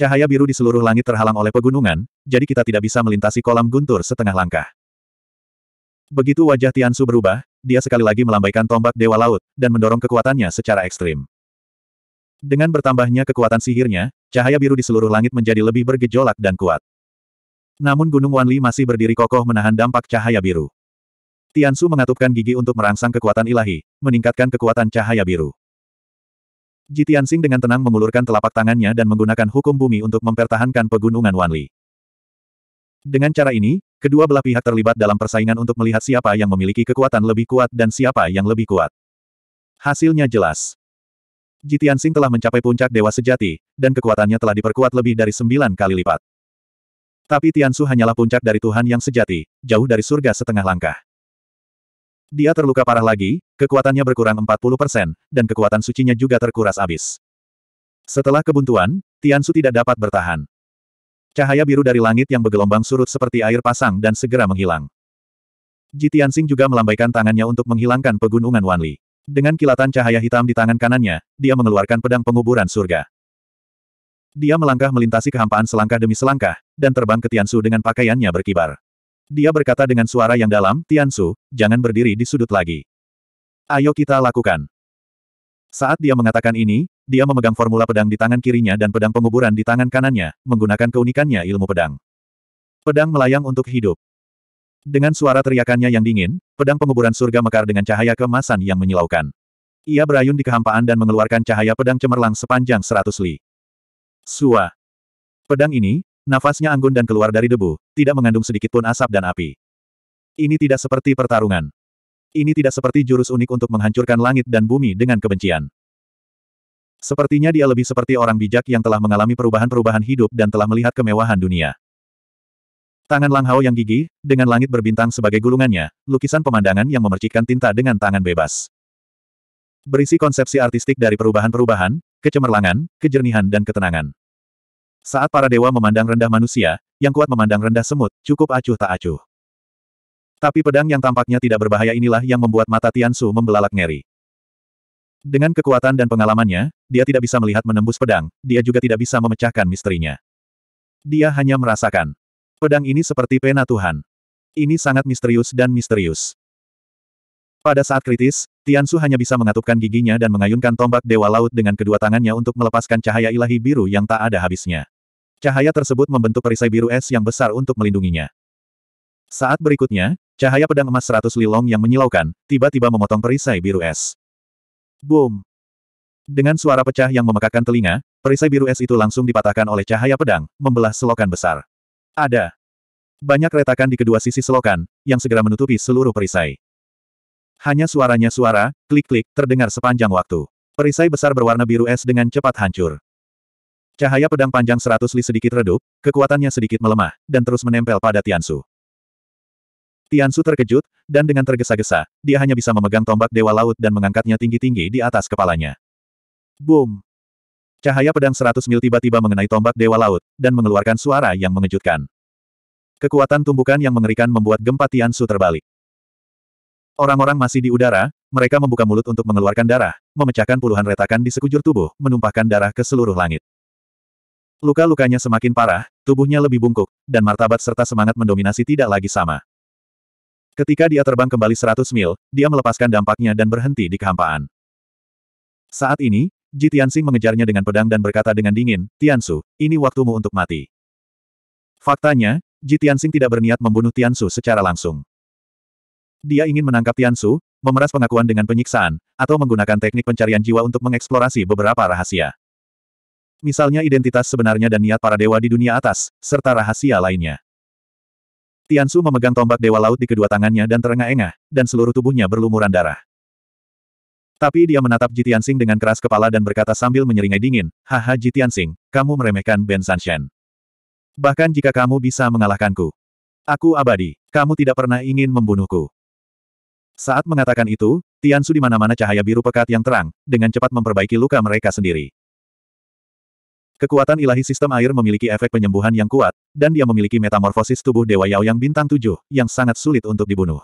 Cahaya biru di seluruh langit terhalang oleh pegunungan, jadi kita tidak bisa melintasi kolam guntur setengah langkah. Begitu wajah Tiansu berubah, dia sekali lagi melambaikan tombak Dewa Laut, dan mendorong kekuatannya secara ekstrim. Dengan bertambahnya kekuatan sihirnya, Cahaya biru di seluruh langit menjadi lebih bergejolak dan kuat. Namun Gunung Wanli masih berdiri kokoh menahan dampak cahaya biru. Tiansu mengatupkan gigi untuk merangsang kekuatan ilahi, meningkatkan kekuatan cahaya biru. Ji Tianxing dengan tenang mengulurkan telapak tangannya dan menggunakan hukum bumi untuk mempertahankan pegunungan Wanli. Dengan cara ini, kedua belah pihak terlibat dalam persaingan untuk melihat siapa yang memiliki kekuatan lebih kuat dan siapa yang lebih kuat. Hasilnya jelas. Jitian Sing telah mencapai puncak dewa sejati, dan kekuatannya telah diperkuat lebih dari sembilan kali lipat. Tapi Tiansu hanyalah puncak dari Tuhan yang sejati, jauh dari surga setengah langkah. Dia terluka parah lagi, kekuatannya berkurang 40%, dan kekuatan sucinya juga terkuras abis. Setelah kebuntuan, Tiansu tidak dapat bertahan. Cahaya biru dari langit yang bergelombang surut seperti air pasang dan segera menghilang. Jitiansing juga melambaikan tangannya untuk menghilangkan pegunungan Wanli. Dengan kilatan cahaya hitam di tangan kanannya, dia mengeluarkan pedang penguburan surga. Dia melangkah melintasi kehampaan selangkah demi selangkah, dan terbang ke Tian Su dengan pakaiannya berkibar. Dia berkata dengan suara yang dalam, Tian Su, jangan berdiri di sudut lagi. Ayo kita lakukan. Saat dia mengatakan ini, dia memegang formula pedang di tangan kirinya dan pedang penguburan di tangan kanannya, menggunakan keunikannya ilmu pedang. Pedang melayang untuk hidup. Dengan suara teriakannya yang dingin, pedang penguburan surga mekar dengan cahaya kemasan yang menyilaukan. Ia berayun di kehampaan dan mengeluarkan cahaya pedang cemerlang sepanjang seratus li. Sua. Pedang ini, nafasnya anggun dan keluar dari debu, tidak mengandung sedikit pun asap dan api. Ini tidak seperti pertarungan. Ini tidak seperti jurus unik untuk menghancurkan langit dan bumi dengan kebencian. Sepertinya dia lebih seperti orang bijak yang telah mengalami perubahan-perubahan hidup dan telah melihat kemewahan dunia. Tangan Lang Hao yang gigih, dengan langit berbintang sebagai gulungannya, lukisan pemandangan yang memercikkan tinta dengan tangan bebas. Berisi konsepsi artistik dari perubahan-perubahan, kecemerlangan, kejernihan dan ketenangan. Saat para dewa memandang rendah manusia, yang kuat memandang rendah semut, cukup acuh tak acuh. Tapi pedang yang tampaknya tidak berbahaya inilah yang membuat mata Tian Su membelalak ngeri. Dengan kekuatan dan pengalamannya, dia tidak bisa melihat menembus pedang, dia juga tidak bisa memecahkan misterinya. Dia hanya merasakan. Pedang ini seperti pena Tuhan. Ini sangat misterius dan misterius. Pada saat kritis, Tian Su hanya bisa mengatupkan giginya dan mengayunkan tombak Dewa Laut dengan kedua tangannya untuk melepaskan cahaya ilahi biru yang tak ada habisnya. Cahaya tersebut membentuk perisai biru es yang besar untuk melindunginya. Saat berikutnya, cahaya pedang emas seratus lilong yang menyilaukan, tiba-tiba memotong perisai biru es. Boom! Dengan suara pecah yang memekakan telinga, perisai biru es itu langsung dipatahkan oleh cahaya pedang, membelah selokan besar. Ada. Banyak retakan di kedua sisi selokan, yang segera menutupi seluruh perisai. Hanya suaranya suara, klik-klik, terdengar sepanjang waktu. Perisai besar berwarna biru es dengan cepat hancur. Cahaya pedang panjang seratus li sedikit redup, kekuatannya sedikit melemah, dan terus menempel pada Tiansu. Tiansu terkejut, dan dengan tergesa-gesa, dia hanya bisa memegang tombak Dewa Laut dan mengangkatnya tinggi-tinggi di atas kepalanya. Boom! Cahaya pedang seratus mil tiba-tiba mengenai tombak Dewa Laut, dan mengeluarkan suara yang mengejutkan. Kekuatan tumbukan yang mengerikan membuat gempa Tiansu terbalik. Orang-orang masih di udara, mereka membuka mulut untuk mengeluarkan darah, memecahkan puluhan retakan di sekujur tubuh, menumpahkan darah ke seluruh langit. Luka-lukanya semakin parah, tubuhnya lebih bungkuk, dan martabat serta semangat mendominasi tidak lagi sama. Ketika dia terbang kembali 100 mil, dia melepaskan dampaknya dan berhenti di kehampaan. Saat ini, Ji Tianxing mengejarnya dengan pedang dan berkata dengan dingin, Tiansu, ini waktumu untuk mati. Faktanya, Ji Tianxing tidak berniat membunuh Tiansu secara langsung. Dia ingin menangkap Tiansu, memeras pengakuan dengan penyiksaan, atau menggunakan teknik pencarian jiwa untuk mengeksplorasi beberapa rahasia. Misalnya identitas sebenarnya dan niat para dewa di dunia atas, serta rahasia lainnya. Tiansu memegang tombak dewa laut di kedua tangannya dan terengah-engah, dan seluruh tubuhnya berlumuran darah. Tapi dia menatap Jitian Sing dengan keras kepala dan berkata sambil menyeringai dingin, Haha Jitian Sing, kamu meremehkan Ben Shen. Bahkan jika kamu bisa mengalahkanku. Aku abadi, kamu tidak pernah ingin membunuhku. Saat mengatakan itu, Tian Su di mana-mana cahaya biru pekat yang terang, dengan cepat memperbaiki luka mereka sendiri. Kekuatan ilahi sistem air memiliki efek penyembuhan yang kuat, dan dia memiliki metamorfosis tubuh Dewa Yao yang bintang tujuh, yang sangat sulit untuk dibunuh.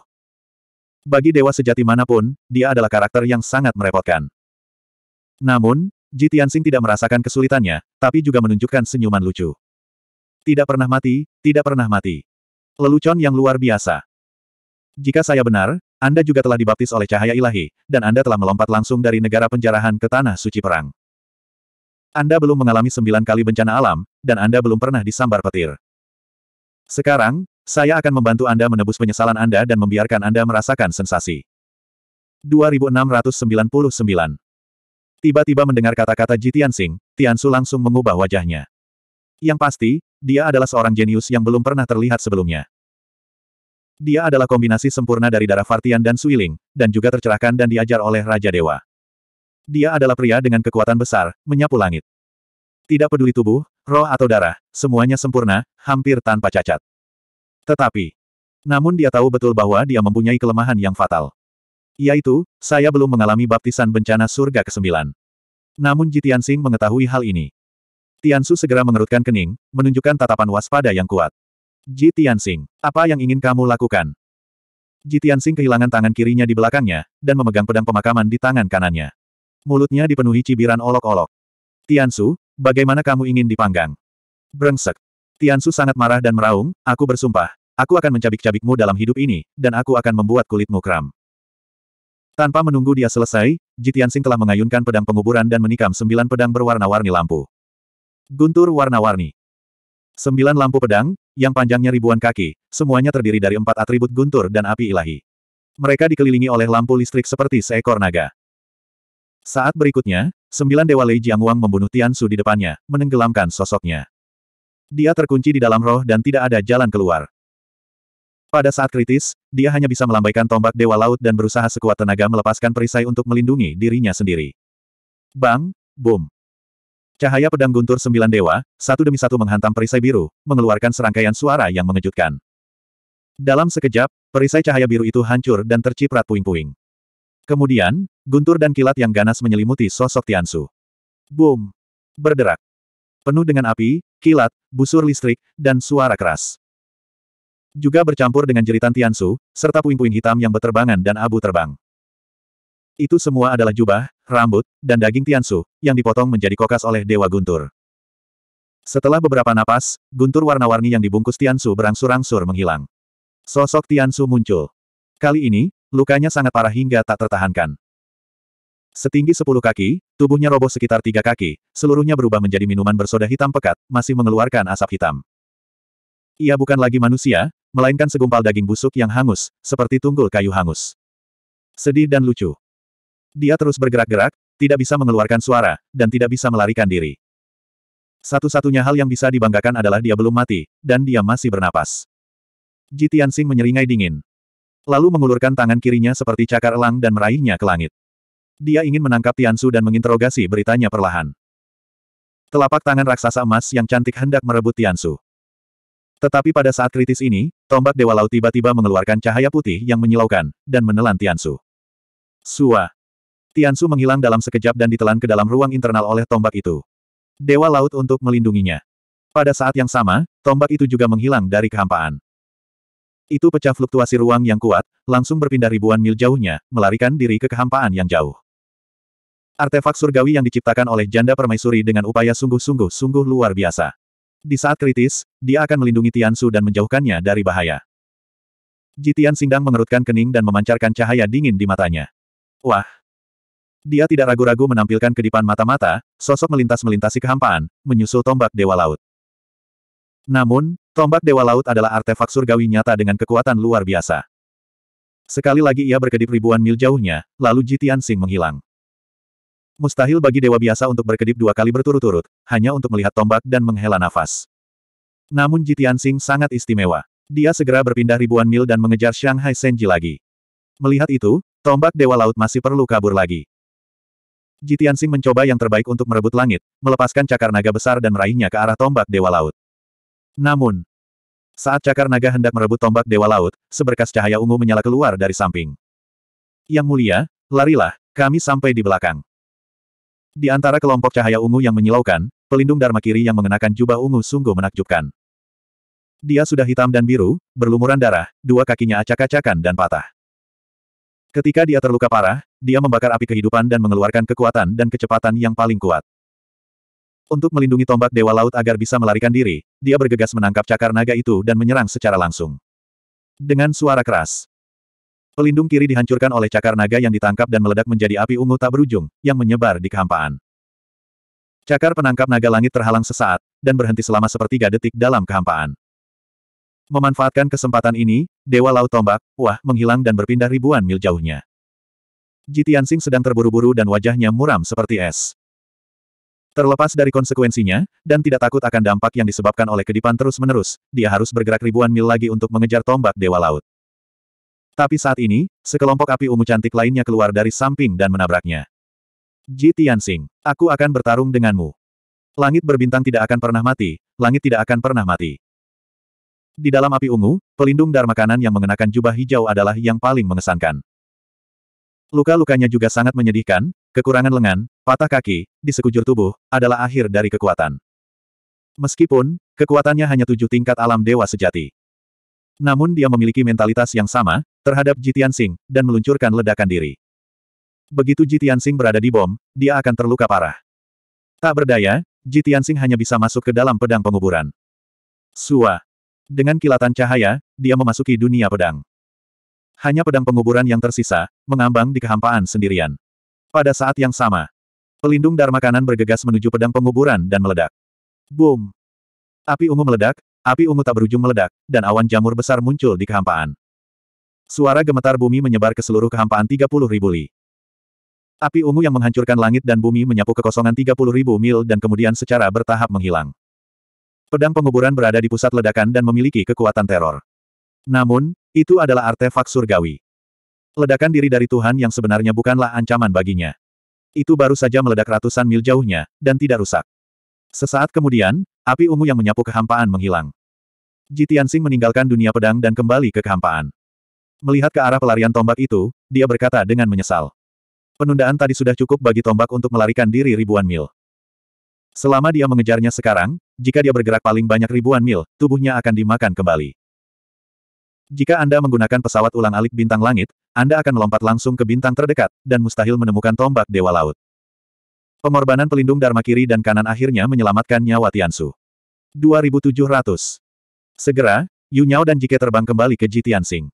Bagi dewa sejati manapun, dia adalah karakter yang sangat merepotkan. Namun, Ji Tianxing tidak merasakan kesulitannya, tapi juga menunjukkan senyuman lucu. Tidak pernah mati, tidak pernah mati. Lelucon yang luar biasa. Jika saya benar, Anda juga telah dibaptis oleh cahaya ilahi, dan Anda telah melompat langsung dari negara penjarahan ke tanah suci perang. Anda belum mengalami sembilan kali bencana alam, dan Anda belum pernah disambar petir. Sekarang, saya akan membantu Anda menebus penyesalan Anda dan membiarkan Anda merasakan sensasi. 2699 Tiba-tiba mendengar kata-kata Ji Tianxing, Su langsung mengubah wajahnya. Yang pasti, dia adalah seorang jenius yang belum pernah terlihat sebelumnya. Dia adalah kombinasi sempurna dari darah Fartian dan Suiling, dan juga tercerahkan dan diajar oleh Raja Dewa. Dia adalah pria dengan kekuatan besar, menyapu langit. Tidak peduli tubuh, roh atau darah, semuanya sempurna, hampir tanpa cacat. Tetapi, namun dia tahu betul bahwa dia mempunyai kelemahan yang fatal. Yaitu, saya belum mengalami baptisan bencana surga ke-9. Namun Ji Tianxing mengetahui hal ini. Tiansu segera mengerutkan kening, menunjukkan tatapan waspada yang kuat. Ji Tianxing, apa yang ingin kamu lakukan? Ji Tianxing kehilangan tangan kirinya di belakangnya, dan memegang pedang pemakaman di tangan kanannya. Mulutnya dipenuhi cibiran olok-olok. Tiansu, bagaimana kamu ingin dipanggang? Brengsek. Tiansu sangat marah dan meraung, aku bersumpah, aku akan mencabik-cabikmu dalam hidup ini, dan aku akan membuat kulitmu kram. Tanpa menunggu dia selesai, Jitiansing telah mengayunkan pedang penguburan dan menikam sembilan pedang berwarna-warni lampu. Guntur warna-warni. Sembilan lampu pedang, yang panjangnya ribuan kaki, semuanya terdiri dari empat atribut guntur dan api ilahi. Mereka dikelilingi oleh lampu listrik seperti seekor naga. Saat berikutnya, sembilan dewa Lei Jiang Wang membunuh Tiansu di depannya, menenggelamkan sosoknya. Dia terkunci di dalam roh dan tidak ada jalan keluar. Pada saat kritis, dia hanya bisa melambaikan tombak Dewa Laut dan berusaha sekuat tenaga melepaskan perisai untuk melindungi dirinya sendiri. Bang! Boom! Cahaya pedang guntur sembilan dewa, satu demi satu menghantam perisai biru, mengeluarkan serangkaian suara yang mengejutkan. Dalam sekejap, perisai cahaya biru itu hancur dan terciprat puing-puing. Kemudian, guntur dan kilat yang ganas menyelimuti sosok Tiansu. Boom! Berderak. Penuh dengan api, kilat, busur listrik, dan suara keras. Juga bercampur dengan jeritan Tiansu, serta puing-puing hitam yang beterbangan dan abu terbang. Itu semua adalah jubah, rambut, dan daging Tiansu, yang dipotong menjadi kokas oleh Dewa Guntur. Setelah beberapa napas, guntur warna-warni yang dibungkus Tiansu berangsur-angsur menghilang. Sosok Tiansu muncul. Kali ini, lukanya sangat parah hingga tak tertahankan. Setinggi sepuluh kaki, tubuhnya roboh sekitar tiga kaki, seluruhnya berubah menjadi minuman bersoda hitam pekat, masih mengeluarkan asap hitam. Ia bukan lagi manusia, melainkan segumpal daging busuk yang hangus, seperti tunggul kayu hangus. Sedih dan lucu. Dia terus bergerak-gerak, tidak bisa mengeluarkan suara, dan tidak bisa melarikan diri. Satu-satunya hal yang bisa dibanggakan adalah dia belum mati, dan dia masih bernapas. Ji Tianxing menyeringai dingin. Lalu mengulurkan tangan kirinya seperti cakar elang dan meraihnya ke langit. Dia ingin menangkap Tiansu dan menginterogasi beritanya perlahan. Telapak tangan raksasa emas yang cantik hendak merebut Tiansu. Tetapi pada saat kritis ini, tombak Dewa Laut tiba-tiba mengeluarkan cahaya putih yang menyilaukan, dan menelan Tiansu. Sua. Tiansu menghilang dalam sekejap dan ditelan ke dalam ruang internal oleh tombak itu. Dewa Laut untuk melindunginya. Pada saat yang sama, tombak itu juga menghilang dari kehampaan. Itu pecah fluktuasi ruang yang kuat, langsung berpindah ribuan mil jauhnya, melarikan diri ke kehampaan yang jauh. Artefak surgawi yang diciptakan oleh janda permaisuri dengan upaya sungguh-sungguh-sungguh luar biasa. Di saat kritis, dia akan melindungi Tian Su dan menjauhkannya dari bahaya. Jitian Singdang mengerutkan kening dan memancarkan cahaya dingin di matanya. Wah! Dia tidak ragu-ragu menampilkan kedipan mata-mata, sosok melintas melintasi kehampaan, menyusul tombak Dewa Laut. Namun, tombak Dewa Laut adalah artefak surgawi nyata dengan kekuatan luar biasa. Sekali lagi ia berkedip ribuan mil jauhnya, lalu Jitian Sing menghilang. Mustahil bagi dewa biasa untuk berkedip dua kali berturut-turut, hanya untuk melihat tombak dan menghela nafas. Namun Jitian Sing sangat istimewa. Dia segera berpindah ribuan mil dan mengejar Shanghai Senji lagi. Melihat itu, tombak Dewa Laut masih perlu kabur lagi. Jitian Sing mencoba yang terbaik untuk merebut langit, melepaskan cakar naga besar dan meraihnya ke arah tombak Dewa Laut. Namun, saat cakar naga hendak merebut tombak Dewa Laut, seberkas cahaya ungu menyala keluar dari samping. Yang mulia, larilah, kami sampai di belakang. Di antara kelompok cahaya ungu yang menyilaukan, pelindung Dharma Kiri yang mengenakan jubah ungu sungguh menakjubkan. Dia sudah hitam dan biru, berlumuran darah, dua kakinya acak-acakan dan patah. Ketika dia terluka parah, dia membakar api kehidupan dan mengeluarkan kekuatan dan kecepatan yang paling kuat. Untuk melindungi tombak Dewa Laut agar bisa melarikan diri, dia bergegas menangkap cakar naga itu dan menyerang secara langsung. Dengan suara keras, Pelindung kiri dihancurkan oleh cakar naga yang ditangkap dan meledak menjadi api ungu tak berujung, yang menyebar di kehampaan. Cakar penangkap naga langit terhalang sesaat, dan berhenti selama sepertiga detik dalam kehampaan. Memanfaatkan kesempatan ini, Dewa Laut Tombak, wah, menghilang dan berpindah ribuan mil jauhnya. Jitiansing sedang terburu-buru dan wajahnya muram seperti es. Terlepas dari konsekuensinya, dan tidak takut akan dampak yang disebabkan oleh kedipan terus-menerus, dia harus bergerak ribuan mil lagi untuk mengejar tombak Dewa Laut. Tapi saat ini, sekelompok api ungu cantik lainnya keluar dari samping dan menabraknya. Ji Tianxing, aku akan bertarung denganmu. Langit berbintang tidak akan pernah mati, langit tidak akan pernah mati. Di dalam api ungu, pelindung Dharma kanan yang mengenakan jubah hijau adalah yang paling mengesankan. Luka-lukanya juga sangat menyedihkan, kekurangan lengan, patah kaki, di sekujur tubuh, adalah akhir dari kekuatan. Meskipun, kekuatannya hanya tujuh tingkat alam dewa sejati. Namun dia memiliki mentalitas yang sama, terhadap Jitian Sing, dan meluncurkan ledakan diri. Begitu Jitian Sing berada di bom, dia akan terluka parah. Tak berdaya, Jitian Sing hanya bisa masuk ke dalam pedang penguburan. Sua. Dengan kilatan cahaya, dia memasuki dunia pedang. Hanya pedang penguburan yang tersisa, mengambang di kehampaan sendirian. Pada saat yang sama, pelindung Dharma kanan bergegas menuju pedang penguburan dan meledak. Boom! Api ungu meledak, Api ungu tak berujung meledak, dan awan jamur besar muncul di kehampaan. Suara gemetar bumi menyebar ke seluruh kehampaan ribu li. Api ungu yang menghancurkan langit dan bumi menyapu kekosongan ribu mil dan kemudian secara bertahap menghilang. Pedang penguburan berada di pusat ledakan dan memiliki kekuatan teror. Namun, itu adalah artefak surgawi. Ledakan diri dari Tuhan yang sebenarnya bukanlah ancaman baginya. Itu baru saja meledak ratusan mil jauhnya, dan tidak rusak. Sesaat kemudian, api ungu yang menyapu kehampaan menghilang. Ji Tianxing meninggalkan dunia pedang dan kembali ke kehampaan. Melihat ke arah pelarian tombak itu, dia berkata dengan menyesal. Penundaan tadi sudah cukup bagi tombak untuk melarikan diri ribuan mil. Selama dia mengejarnya sekarang, jika dia bergerak paling banyak ribuan mil, tubuhnya akan dimakan kembali. Jika Anda menggunakan pesawat ulang alik bintang langit, Anda akan melompat langsung ke bintang terdekat, dan mustahil menemukan tombak Dewa Laut. Pengorbanan pelindung Dharma kiri dan kanan akhirnya menyelamatkan nyawa Tiansu. 2700. Segera, Yu Nyao dan Jike terbang kembali ke Jitiansing.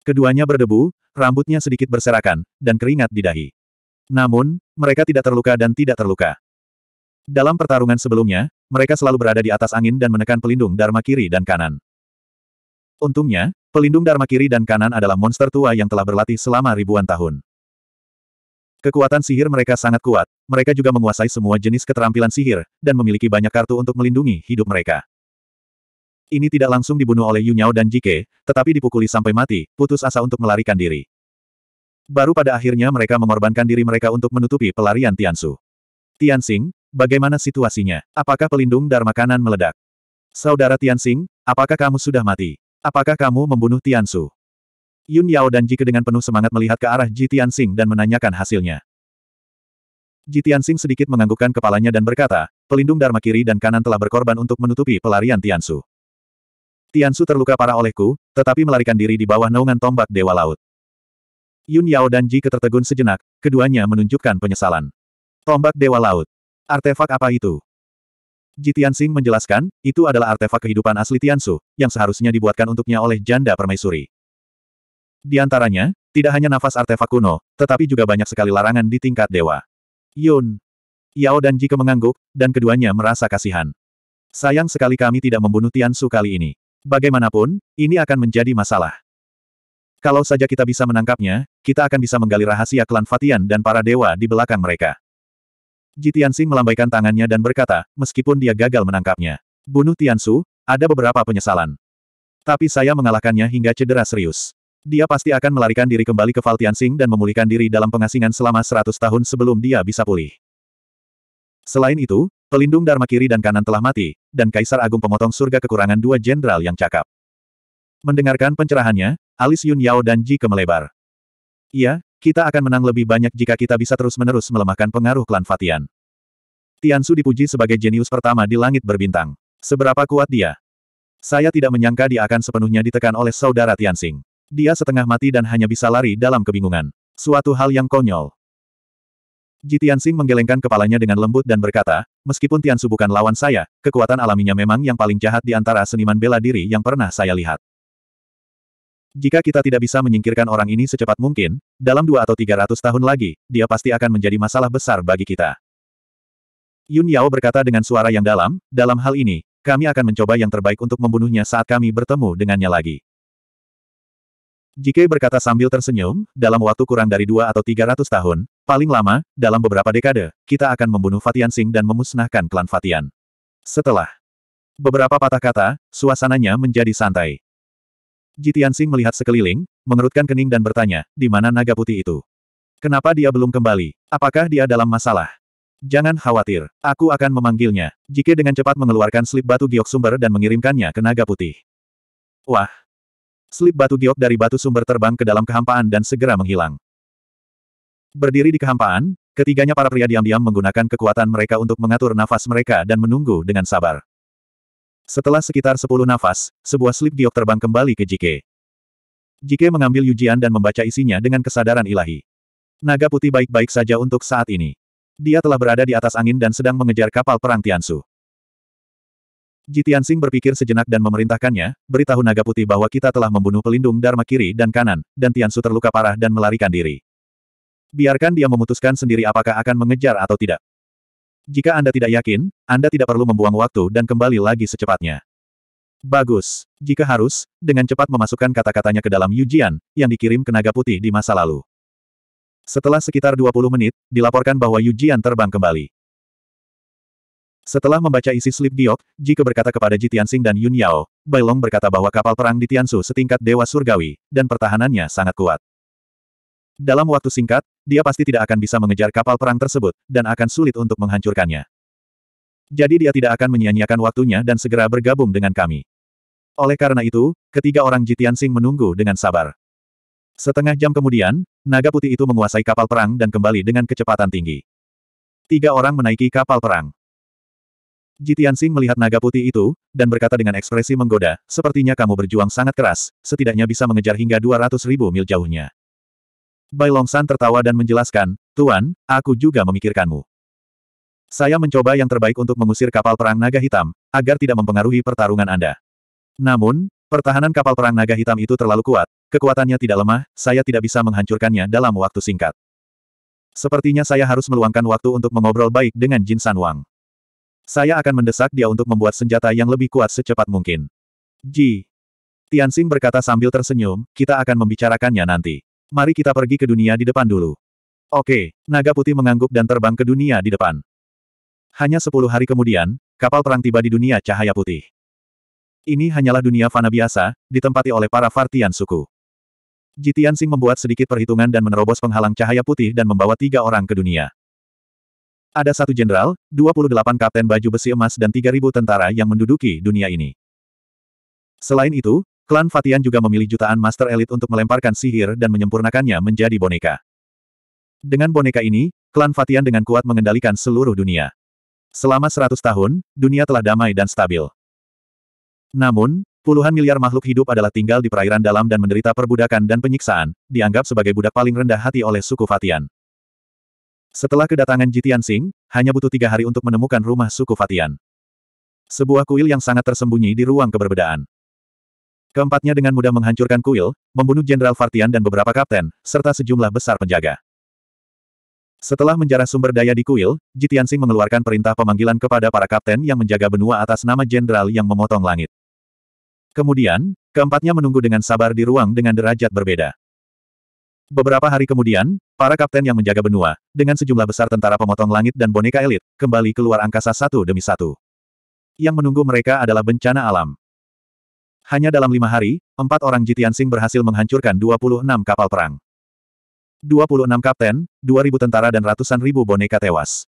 Keduanya berdebu, rambutnya sedikit berserakan, dan keringat di dahi. Namun, mereka tidak terluka dan tidak terluka. Dalam pertarungan sebelumnya, mereka selalu berada di atas angin dan menekan pelindung Dharma kiri dan kanan. Untungnya, pelindung Dharma kiri dan kanan adalah monster tua yang telah berlatih selama ribuan tahun. Kekuatan sihir mereka sangat kuat. Mereka juga menguasai semua jenis keterampilan sihir, dan memiliki banyak kartu untuk melindungi hidup mereka. Ini tidak langsung dibunuh oleh Yunyao dan Jike, tetapi dipukuli sampai mati, putus asa untuk melarikan diri. Baru pada akhirnya mereka mengorbankan diri mereka untuk menutupi pelarian Tiansu. Tianxing, bagaimana situasinya? Apakah pelindung Dharma makanan meledak? Saudara Tianxing, apakah kamu sudah mati? Apakah kamu membunuh Tiansu? Yun Yao dan Jike dengan penuh semangat melihat ke arah Ji Tianxing dan menanyakan hasilnya. Ji Tianxing sedikit menganggukkan kepalanya dan berkata, pelindung Dharma kiri dan kanan telah berkorban untuk menutupi pelarian Tiansu. Tiansu terluka parah olehku, tetapi melarikan diri di bawah naungan tombak Dewa Laut. Yun Yao dan Ji tertegun sejenak, keduanya menunjukkan penyesalan. Tombak Dewa Laut. Artefak apa itu? Ji Tianxing menjelaskan, itu adalah artefak kehidupan asli Tiansu, yang seharusnya dibuatkan untuknya oleh janda permaisuri. Di antaranya, tidak hanya nafas artefak kuno, tetapi juga banyak sekali larangan di tingkat dewa. Yun. Yao dan Jike mengangguk, dan keduanya merasa kasihan. Sayang sekali kami tidak membunuh Tian Su kali ini. Bagaimanapun, ini akan menjadi masalah. Kalau saja kita bisa menangkapnya, kita akan bisa menggali rahasia klan Fatian dan para dewa di belakang mereka. Jitiansing melambaikan tangannya dan berkata, meskipun dia gagal menangkapnya. Bunuh Tian Su. ada beberapa penyesalan. Tapi saya mengalahkannya hingga cedera serius. Dia pasti akan melarikan diri kembali ke Valtiansing dan memulihkan diri dalam pengasingan selama 100 tahun sebelum dia bisa pulih. Selain itu, pelindung Dharma kiri dan kanan telah mati, dan Kaisar Agung Pemotong Surga kekurangan dua jenderal yang cakap. Mendengarkan pencerahannya, alis Yun Yao dan Ji kemelebar. Iya, kita akan menang lebih banyak jika kita bisa terus-menerus melemahkan pengaruh klan Fatian. Su dipuji sebagai jenius pertama di langit berbintang. Seberapa kuat dia? Saya tidak menyangka dia akan sepenuhnya ditekan oleh saudara Tianxing. Dia setengah mati dan hanya bisa lari dalam kebingungan. Suatu hal yang konyol. Jitian Sing menggelengkan kepalanya dengan lembut dan berkata, meskipun Tiansu bukan lawan saya, kekuatan alaminya memang yang paling jahat di antara seniman bela diri yang pernah saya lihat. Jika kita tidak bisa menyingkirkan orang ini secepat mungkin, dalam dua atau tiga ratus tahun lagi, dia pasti akan menjadi masalah besar bagi kita. Yun Yao berkata dengan suara yang dalam, dalam hal ini, kami akan mencoba yang terbaik untuk membunuhnya saat kami bertemu dengannya lagi. Jike berkata sambil tersenyum, dalam waktu kurang dari dua atau tiga ratus tahun, paling lama, dalam beberapa dekade, kita akan membunuh Fatian Sing dan memusnahkan klan Fatian. Setelah beberapa patah kata, suasananya menjadi santai. Jitian Sing melihat sekeliling, mengerutkan kening dan bertanya, di mana naga putih itu? Kenapa dia belum kembali? Apakah dia dalam masalah? Jangan khawatir, aku akan memanggilnya. Jike dengan cepat mengeluarkan slip batu giok sumber dan mengirimkannya ke naga putih. Wah, Slip batu giok dari batu sumber terbang ke dalam kehampaan dan segera menghilang. Berdiri di kehampaan, ketiganya para pria diam-diam menggunakan kekuatan mereka untuk mengatur nafas mereka dan menunggu dengan sabar. Setelah sekitar 10 nafas, sebuah slip giok terbang kembali ke Jike. Jike mengambil ujian dan membaca isinya dengan kesadaran ilahi. Naga putih baik-baik saja untuk saat ini. Dia telah berada di atas angin dan sedang mengejar kapal perang Tiansu. Jitian Sing berpikir sejenak dan memerintahkannya, beritahu naga putih bahwa kita telah membunuh pelindung Dharma kiri dan kanan, dan Tian Su terluka parah dan melarikan diri. Biarkan dia memutuskan sendiri apakah akan mengejar atau tidak. Jika Anda tidak yakin, Anda tidak perlu membuang waktu dan kembali lagi secepatnya. Bagus. Jika harus, dengan cepat memasukkan kata-katanya ke dalam Yujian, yang dikirim ke naga putih di masa lalu. Setelah sekitar 20 menit, dilaporkan bahwa Yujian terbang kembali. Setelah membaca isi slip giok, Jike berkata kepada Ji Tianxing dan Yun Yao, Bailong berkata bahwa kapal perang di Tianshu setingkat dewa surgawi, dan pertahanannya sangat kuat. Dalam waktu singkat, dia pasti tidak akan bisa mengejar kapal perang tersebut, dan akan sulit untuk menghancurkannya. Jadi dia tidak akan menyia-nyiakan waktunya dan segera bergabung dengan kami. Oleh karena itu, ketiga orang Ji Tianxing menunggu dengan sabar. Setengah jam kemudian, naga putih itu menguasai kapal perang dan kembali dengan kecepatan tinggi. Tiga orang menaiki kapal perang. Jitian Sing melihat naga putih itu, dan berkata dengan ekspresi menggoda, sepertinya kamu berjuang sangat keras, setidaknya bisa mengejar hingga 200 ribu mil jauhnya. Bai Longsan tertawa dan menjelaskan, Tuan, aku juga memikirkanmu. Saya mencoba yang terbaik untuk mengusir kapal perang naga hitam, agar tidak mempengaruhi pertarungan Anda. Namun, pertahanan kapal perang naga hitam itu terlalu kuat, kekuatannya tidak lemah, saya tidak bisa menghancurkannya dalam waktu singkat. Sepertinya saya harus meluangkan waktu untuk mengobrol baik dengan Jin San Wang. Saya akan mendesak dia untuk membuat senjata yang lebih kuat secepat mungkin. Ji. Tianxing berkata sambil tersenyum, kita akan membicarakannya nanti. Mari kita pergi ke dunia di depan dulu. Oke, naga putih mengangguk dan terbang ke dunia di depan. Hanya sepuluh hari kemudian, kapal perang tiba di dunia cahaya putih. Ini hanyalah dunia fana biasa, ditempati oleh para Fartian suku. Jitian Sing membuat sedikit perhitungan dan menerobos penghalang cahaya putih dan membawa tiga orang ke dunia. Ada satu jenderal, 28 kapten baju besi emas dan 3.000 tentara yang menduduki dunia ini. Selain itu, klan Fatian juga memilih jutaan master elit untuk melemparkan sihir dan menyempurnakannya menjadi boneka. Dengan boneka ini, klan Fatian dengan kuat mengendalikan seluruh dunia. Selama 100 tahun, dunia telah damai dan stabil. Namun, Puluhan miliar makhluk hidup adalah tinggal di perairan dalam dan menderita perbudakan dan penyiksaan, dianggap sebagai budak paling rendah hati oleh suku Fatian. Setelah kedatangan Jitian Sing, hanya butuh tiga hari untuk menemukan rumah suku Fatian. Sebuah kuil yang sangat tersembunyi di ruang keberbedaan. Keempatnya dengan mudah menghancurkan kuil, membunuh Jenderal Fatian dan beberapa kapten, serta sejumlah besar penjaga. Setelah menjarah sumber daya di kuil, Jitian Sing mengeluarkan perintah pemanggilan kepada para kapten yang menjaga benua atas nama jenderal yang memotong langit. Kemudian, keempatnya menunggu dengan sabar di ruang dengan derajat berbeda. Beberapa hari kemudian, para kapten yang menjaga benua, dengan sejumlah besar tentara pemotong langit dan boneka elit, kembali keluar angkasa satu demi satu. Yang menunggu mereka adalah bencana alam. Hanya dalam lima hari, empat orang Jitian Sing berhasil menghancurkan 26 kapal perang. 26 kapten, 2.000 tentara dan ratusan ribu boneka tewas.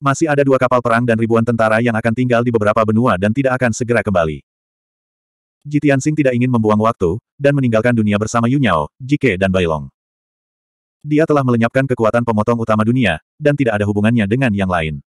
Masih ada dua kapal perang dan ribuan tentara yang akan tinggal di beberapa benua dan tidak akan segera kembali. Jitian Tianxing tidak ingin membuang waktu, dan meninggalkan dunia bersama Yunyao, Jike dan Bailong. Dia telah melenyapkan kekuatan pemotong utama dunia, dan tidak ada hubungannya dengan yang lain.